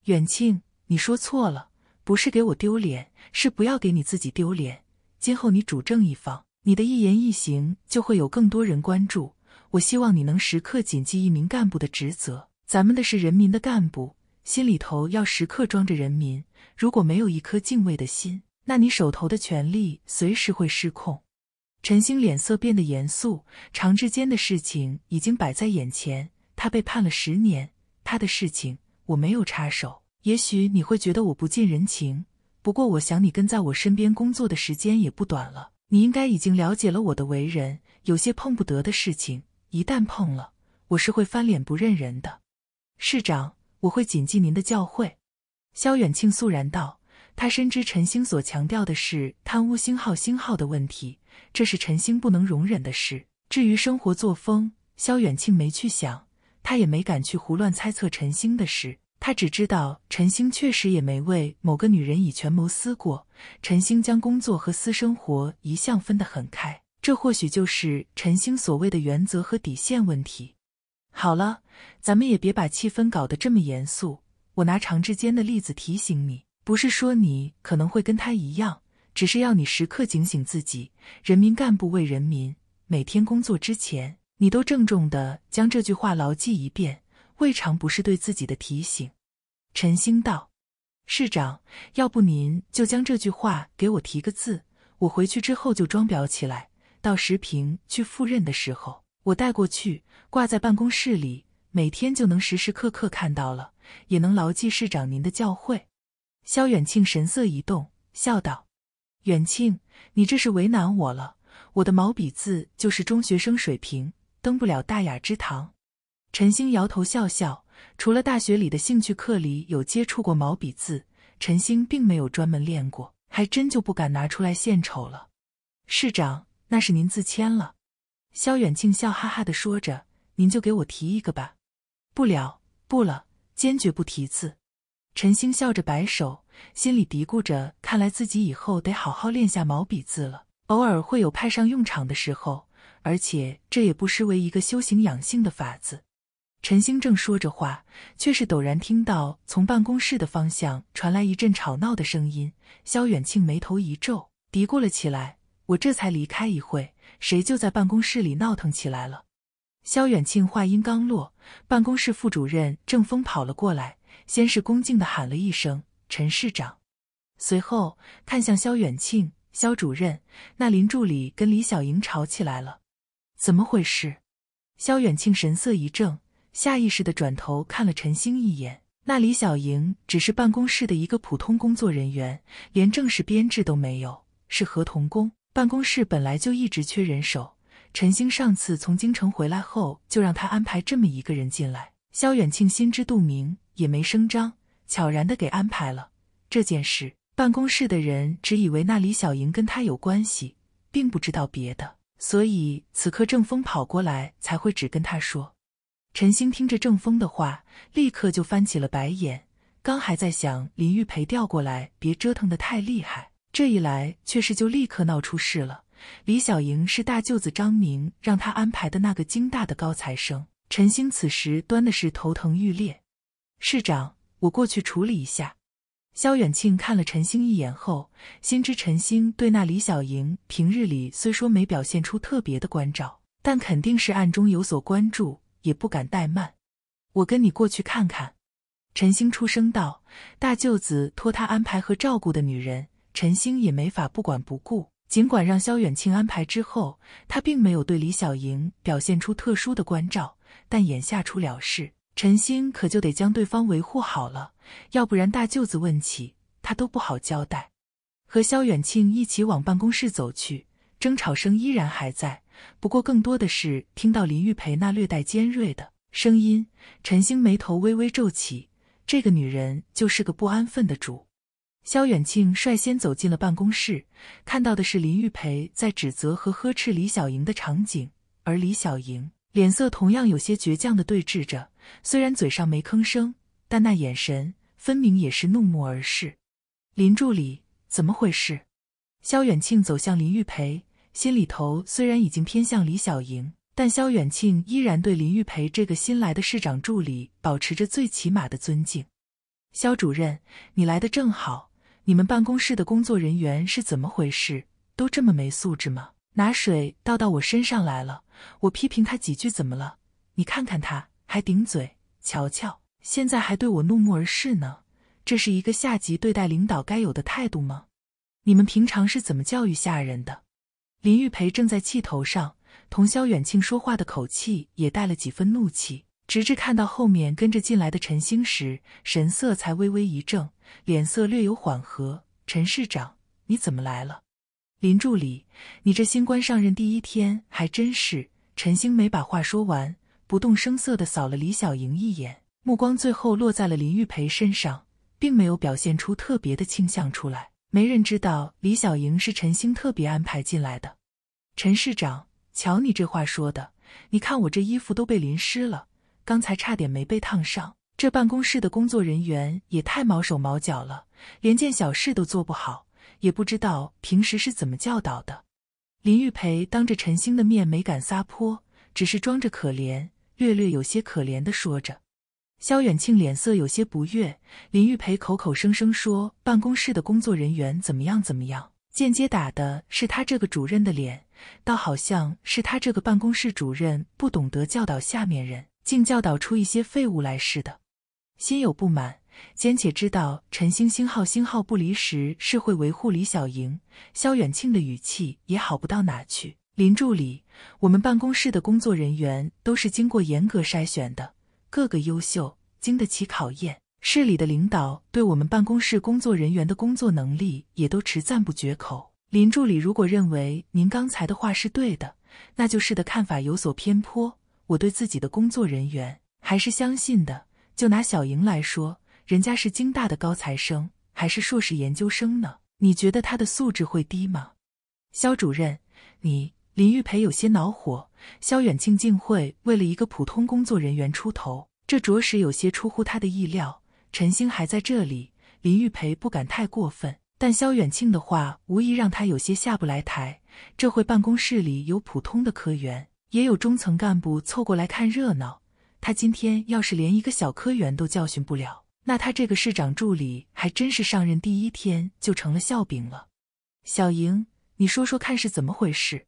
[SPEAKER 1] 远庆，你说错了，不是给我丢脸，是不要给你自己丢脸。今后你主政一方，你的一言一行就会有更多人关注。我希望你能时刻谨记一名干部的职责。咱们的是人民的干部，心里头要时刻装着人民。如果没有一颗敬畏的心，那你手头的权力随时会失控。陈星脸色变得严肃，常志坚的事情已经摆在眼前，他被判了十年，他的事情我没有插手。也许你会觉得我不近人情，不过我想你跟在我身边工作的时间也不短了，你应该已经了解了我的为人，有些碰不得的事情，一旦碰了，我是会翻脸不认人的。市长，我会谨记您的教诲。”肖远庆肃然道。他深知陈星所强调的是贪污星号星号的问题，这是陈星不能容忍的事。至于生活作风，肖远庆没去想，他也没敢去胡乱猜测陈星的事。他只知道陈星确实也没为某个女人以权谋私过。陈星将工作和私生活一向分得很开，这或许就是陈星所谓的原则和底线问题。好了，咱们也别把气氛搞得这么严肃。我拿长志坚的例子提醒你。不是说你可能会跟他一样，只是要你时刻警醒自己。人民干部为人民，每天工作之前，你都郑重的将这句话牢记一遍，未尝不是对自己的提醒。陈兴道：“市长，要不您就将这句话给我提个字，我回去之后就装裱起来，到石平去赴任的时候，我带过去，挂在办公室里，每天就能时时刻刻看到了，也能牢记市长您的教诲。”萧远庆神色一动，笑道：“远庆，你这是为难我了。我的毛笔字就是中学生水平，登不了大雅之堂。”陈星摇头笑笑，除了大学里的兴趣课里有接触过毛笔字，陈星并没有专门练过，还真就不敢拿出来献丑了。市长，那是您自谦了。”萧远庆笑哈哈的说着，“您就给我提一个吧，不了，不了，坚决不提字。”陈星笑着摆手，心里嘀咕着：“看来自己以后得好好练下毛笔字了，偶尔会有派上用场的时候。而且这也不失为一个修行养性的法子。”陈星正说着话，却是陡然听到从办公室的方向传来一阵吵闹的声音。萧远庆眉头一皱，嘀咕了起来：“我这才离开一会，谁就在办公室里闹腾起来了？”萧远庆话音刚落，办公室副主任郑峰跑了过来。先是恭敬地喊了一声“陈市长”，随后看向肖远庆、肖主任。那林助理跟李小莹吵起来了，怎么回事？肖远庆神色一怔，下意识地转头看了陈星一眼。那李小莹只是办公室的一个普通工作人员，连正式编制都没有，是合同工。办公室本来就一直缺人手，陈星上次从京城回来后，就让他安排这么一个人进来。肖远庆心知肚明。也没声张，悄然的给安排了这件事。办公室的人只以为那李小莹跟他有关系，并不知道别的，所以此刻郑峰跑过来才会只跟他说。陈星听着郑峰的话，立刻就翻起了白眼。刚还在想林玉培调过来，别折腾的太厉害，这一来却是就立刻闹出事了。李小莹是大舅子张明让他安排的那个京大的高材生，陈星此时端的是头疼欲裂。市长，我过去处理一下。肖远庆看了陈星一眼后，心知陈星对那李小莹平日里虽说没表现出特别的关照，但肯定是暗中有所关注，也不敢怠慢。我跟你过去看看。陈星出声道：“大舅子托他安排和照顾的女人，陈星也没法不管不顾。尽管让肖远庆安排之后，他并没有对李小莹表现出特殊的关照，但眼下出了事。”陈星可就得将对方维护好了，要不然大舅子问起他都不好交代。和肖远庆一起往办公室走去，争吵声依然还在，不过更多的是听到林玉培那略带尖锐的声音。陈星眉头微微皱起，这个女人就是个不安分的主。肖远庆率先走进了办公室，看到的是林玉培在指责和呵斥李小莹的场景，而李小莹脸色同样有些倔强的对峙着。虽然嘴上没吭声，但那眼神分明也是怒目而视。林助理，怎么回事？肖远庆走向林玉培，心里头虽然已经偏向李小莹，但肖远庆依然对林玉培这个新来的市长助理保持着最起码的尊敬。肖主任，你来的正好。你们办公室的工作人员是怎么回事？都这么没素质吗？拿水倒到我身上来了，我批评他几句怎么了？你看看他。还顶嘴，瞧瞧，现在还对我怒目而视呢，这是一个下级对待领导该有的态度吗？你们平常是怎么教育下人的？林玉培正在气头上，同萧远庆说话的口气也带了几分怒气，直至看到后面跟着进来的陈星时，神色才微微一怔，脸色略有缓和。陈市长，你怎么来了？林助理，你这新官上任第一天还真是……陈星没把话说完。不动声色地扫了李小莹一眼，目光最后落在了林玉培身上，并没有表现出特别的倾向出来。没人知道李小莹是陈星特别安排进来的。陈市长，瞧你这话说的，你看我这衣服都被淋湿了，刚才差点没被烫伤。这办公室的工作人员也太毛手毛脚了，连件小事都做不好，也不知道平时是怎么教导的。林玉培当着陈星的面没敢撒泼，只是装着可怜。略略有些可怜的说着，肖远庆脸色有些不悦。林玉培口口声声说办公室的工作人员怎么样怎么样，间接打的是他这个主任的脸，倒好像是他这个办公室主任不懂得教导下面人，竟教导出一些废物来似的，心有不满。兼且知道陈星星号星号不离时是会维护李小莹，肖远庆的语气也好不到哪去。林助理，我们办公室的工作人员都是经过严格筛选的，个个优秀，经得起考验。市里的领导对我们办公室工作人员的工作能力也都持赞不绝口。林助理，如果认为您刚才的话是对的，那就是的看法有所偏颇。我对自己的工作人员还是相信的。就拿小莹来说，人家是京大的高材生，还是硕士研究生呢？你觉得她的素质会低吗？肖主任，你。林玉培有些恼火，肖远庆竟会为了一个普通工作人员出头，这着实有些出乎他的意料。陈星还在这里，林玉培不敢太过分，但肖远庆的话无疑让他有些下不来台。这会办公室里有普通的科员，也有中层干部凑过来看热闹。他今天要是连一个小科员都教训不了，那他这个市长助理还真是上任第一天就成了笑柄了。小莹，你说说看是怎么回事？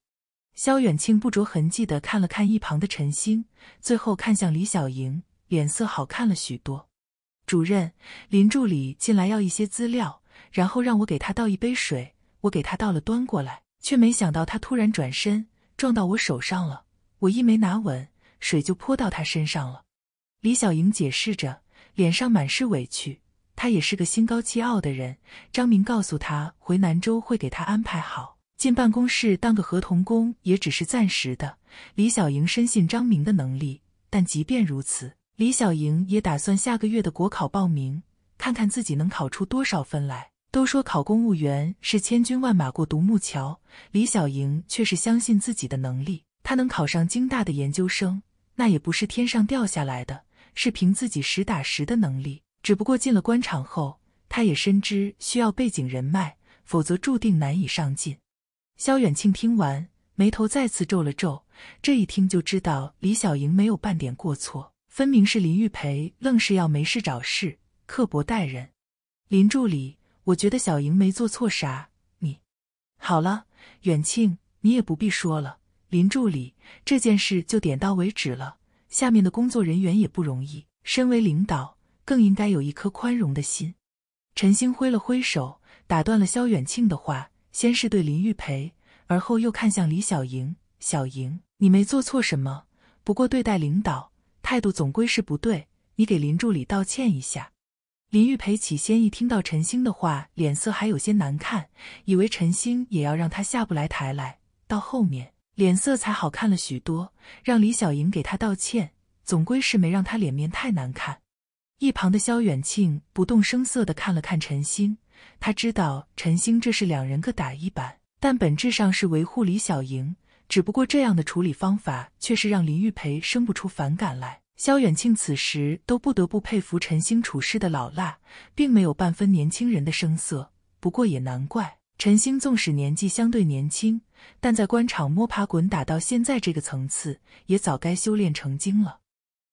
[SPEAKER 1] 萧远庆不着痕迹地看了看一旁的陈星，最后看向李小莹，脸色好看了许多。主任，林助理进来要一些资料，然后让我给他倒一杯水，我给他倒了，端过来，却没想到他突然转身撞到我手上了，我一没拿稳，水就泼到他身上了。李小莹解释着，脸上满是委屈。他也是个心高气傲的人，张明告诉他，回南州会给他安排好。进办公室当个合同工也只是暂时的。李小莹深信张明的能力，但即便如此，李小莹也打算下个月的国考报名，看看自己能考出多少分来。都说考公务员是千军万马过独木桥，李小莹却是相信自己的能力。她能考上京大的研究生，那也不是天上掉下来的，是凭自己实打实的能力。只不过进了官场后，她也深知需要背景人脉，否则注定难以上进。萧远庆听完，眉头再次皱了皱。这一听就知道李小莹没有半点过错，分明是林玉培愣是要没事找事，刻薄待人。林助理，我觉得小莹没做错啥。你，好了，远庆，你也不必说了。林助理，这件事就点到为止了。下面的工作人员也不容易，身为领导，更应该有一颗宽容的心。陈星挥了挥手，打断了萧远庆的话。先是对林玉培，而后又看向李小莹。小莹，你没做错什么，不过对待领导态度总归是不对。你给林助理道歉一下。林玉培起先一听到陈星的话，脸色还有些难看，以为陈星也要让他下不来台。来到后面，脸色才好看了许多。让李小莹给他道歉，总归是没让他脸面太难看。一旁的肖远庆不动声色的看了看陈星。他知道陈星这是两人各打一板，但本质上是维护李小莹。只不过这样的处理方法却是让林玉培生不出反感来。肖远庆此时都不得不佩服陈星处事的老辣，并没有半分年轻人的声色。不过也难怪，陈星纵使年纪相对年轻，但在官场摸爬滚打到现在这个层次，也早该修炼成精了。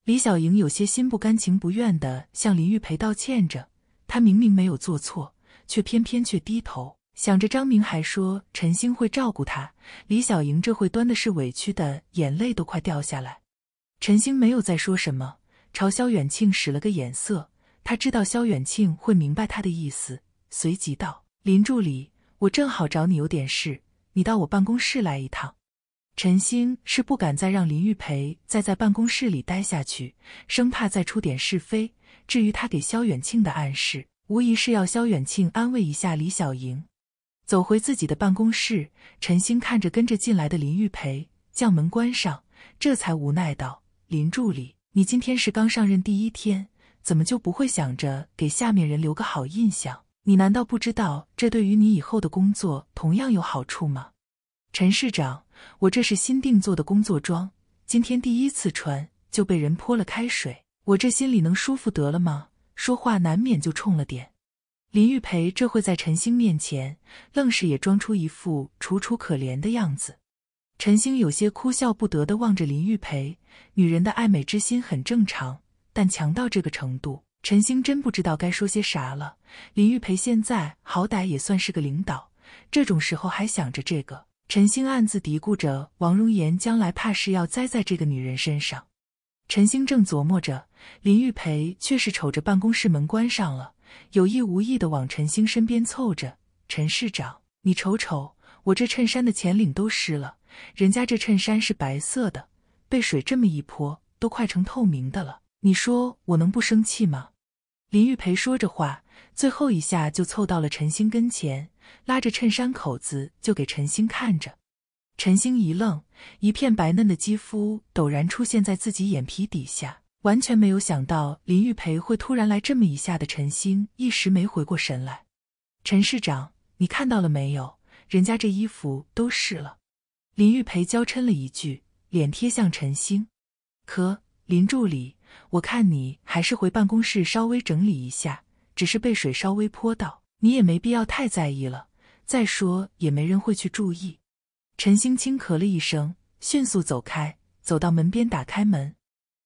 [SPEAKER 1] 李小莹有些心不甘情不愿地向林玉培道歉着，她明明没有做错。却偏偏却低头想着，张明还说陈星会照顾他，李小莹这会端的是委屈的，眼泪都快掉下来。陈星没有再说什么，朝肖远庆使了个眼色，他知道肖远庆会明白他的意思，随即道：“林助理，我正好找你有点事，你到我办公室来一趟。”陈星是不敢再让林玉培再在办公室里待下去，生怕再出点是非。至于他给肖远庆的暗示。无疑是要萧远庆安慰一下李小莹。走回自己的办公室，陈星看着跟着进来的林玉培，将门关上，这才无奈道：“林助理，你今天是刚上任第一天，怎么就不会想着给下面人留个好印象？你难道不知道这对于你以后的工作同样有好处吗？”陈市长，我这是新定做的工作装，今天第一次穿就被人泼了开水，我这心里能舒服得了吗？”说话难免就冲了点，林玉培这会在陈星面前，愣是也装出一副楚楚可怜的样子。陈星有些哭笑不得的望着林玉培，女人的爱美之心很正常，但强到这个程度，陈星真不知道该说些啥了。林玉培现在好歹也算是个领导，这种时候还想着这个，陈星暗自嘀咕着，王荣岩将来怕是要栽在这个女人身上。陈星正琢磨着，林玉培却是瞅着办公室门关上了，有意无意的往陈星身边凑着：“陈市长，你瞅瞅，我这衬衫的前领都湿了，人家这衬衫是白色的，被水这么一泼，都快成透明的了。你说我能不生气吗？”林玉培说着话，最后一下就凑到了陈星跟前，拉着衬衫口子就给陈星看着。陈星一愣。一片白嫩的肌肤陡然出现在自己眼皮底下，完全没有想到林玉培会突然来这么一下的陈星一时没回过神来。陈市长，你看到了没有？人家这衣服都湿了。林玉培娇嗔了一句，脸贴向陈星。可林助理，我看你还是回办公室稍微整理一下。只是被水稍微泼到，你也没必要太在意了。再说也没人会去注意。陈星轻咳了一声，迅速走开，走到门边打开门。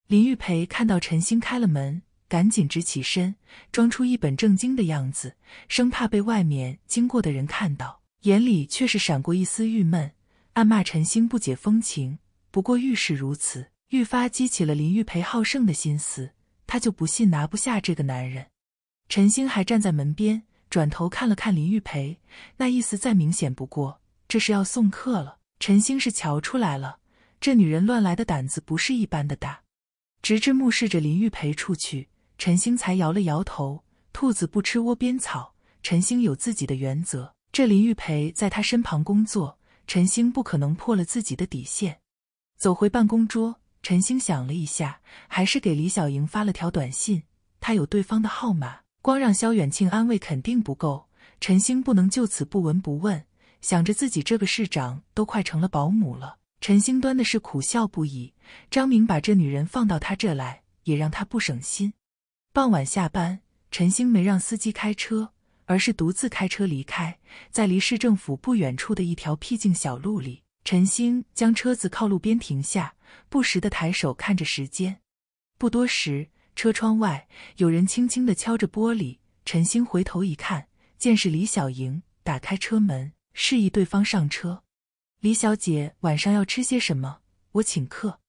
[SPEAKER 1] 林玉培看到陈星开了门，赶紧直起身，装出一本正经的样子，生怕被外面经过的人看到，眼里却是闪过一丝郁闷，暗骂陈星不解风情。不过遇事如此，愈发激起了林玉培好胜的心思，他就不信拿不下这个男人。陈星还站在门边，转头看了看林玉培，那意思再明显不过。这是要送客了。陈星是瞧出来了，这女人乱来的胆子不是一般的大。直至目视着林玉培出去，陈星才摇了摇头。兔子不吃窝边草，陈星有自己的原则。这林玉培在他身旁工作，陈星不可能破了自己的底线。走回办公桌，陈星想了一下，还是给李小莹发了条短信。他有对方的号码，光让肖远庆安慰肯定不够。陈星不能就此不闻不问。想着自己这个市长都快成了保姆了，陈兴端的是苦笑不已。张明把这女人放到他这来，也让他不省心。傍晚下班，陈兴没让司机开车，而是独自开车离开。在离市政府不远处的一条僻静小路里，陈兴将车子靠路边停下，不时的抬手看着时间。不多时，车窗外有人轻轻的敲着玻璃。陈兴回头一看，见是李小莹，打开车门。示意对方上车，李小姐晚上要吃些什么？我请客。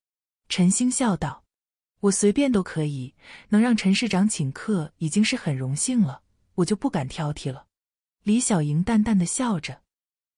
[SPEAKER 1] 陈星笑道：“我随便都可以，能让陈市长请客，已经是很荣幸了，我就不敢挑剔了。”李小莹淡淡的笑着。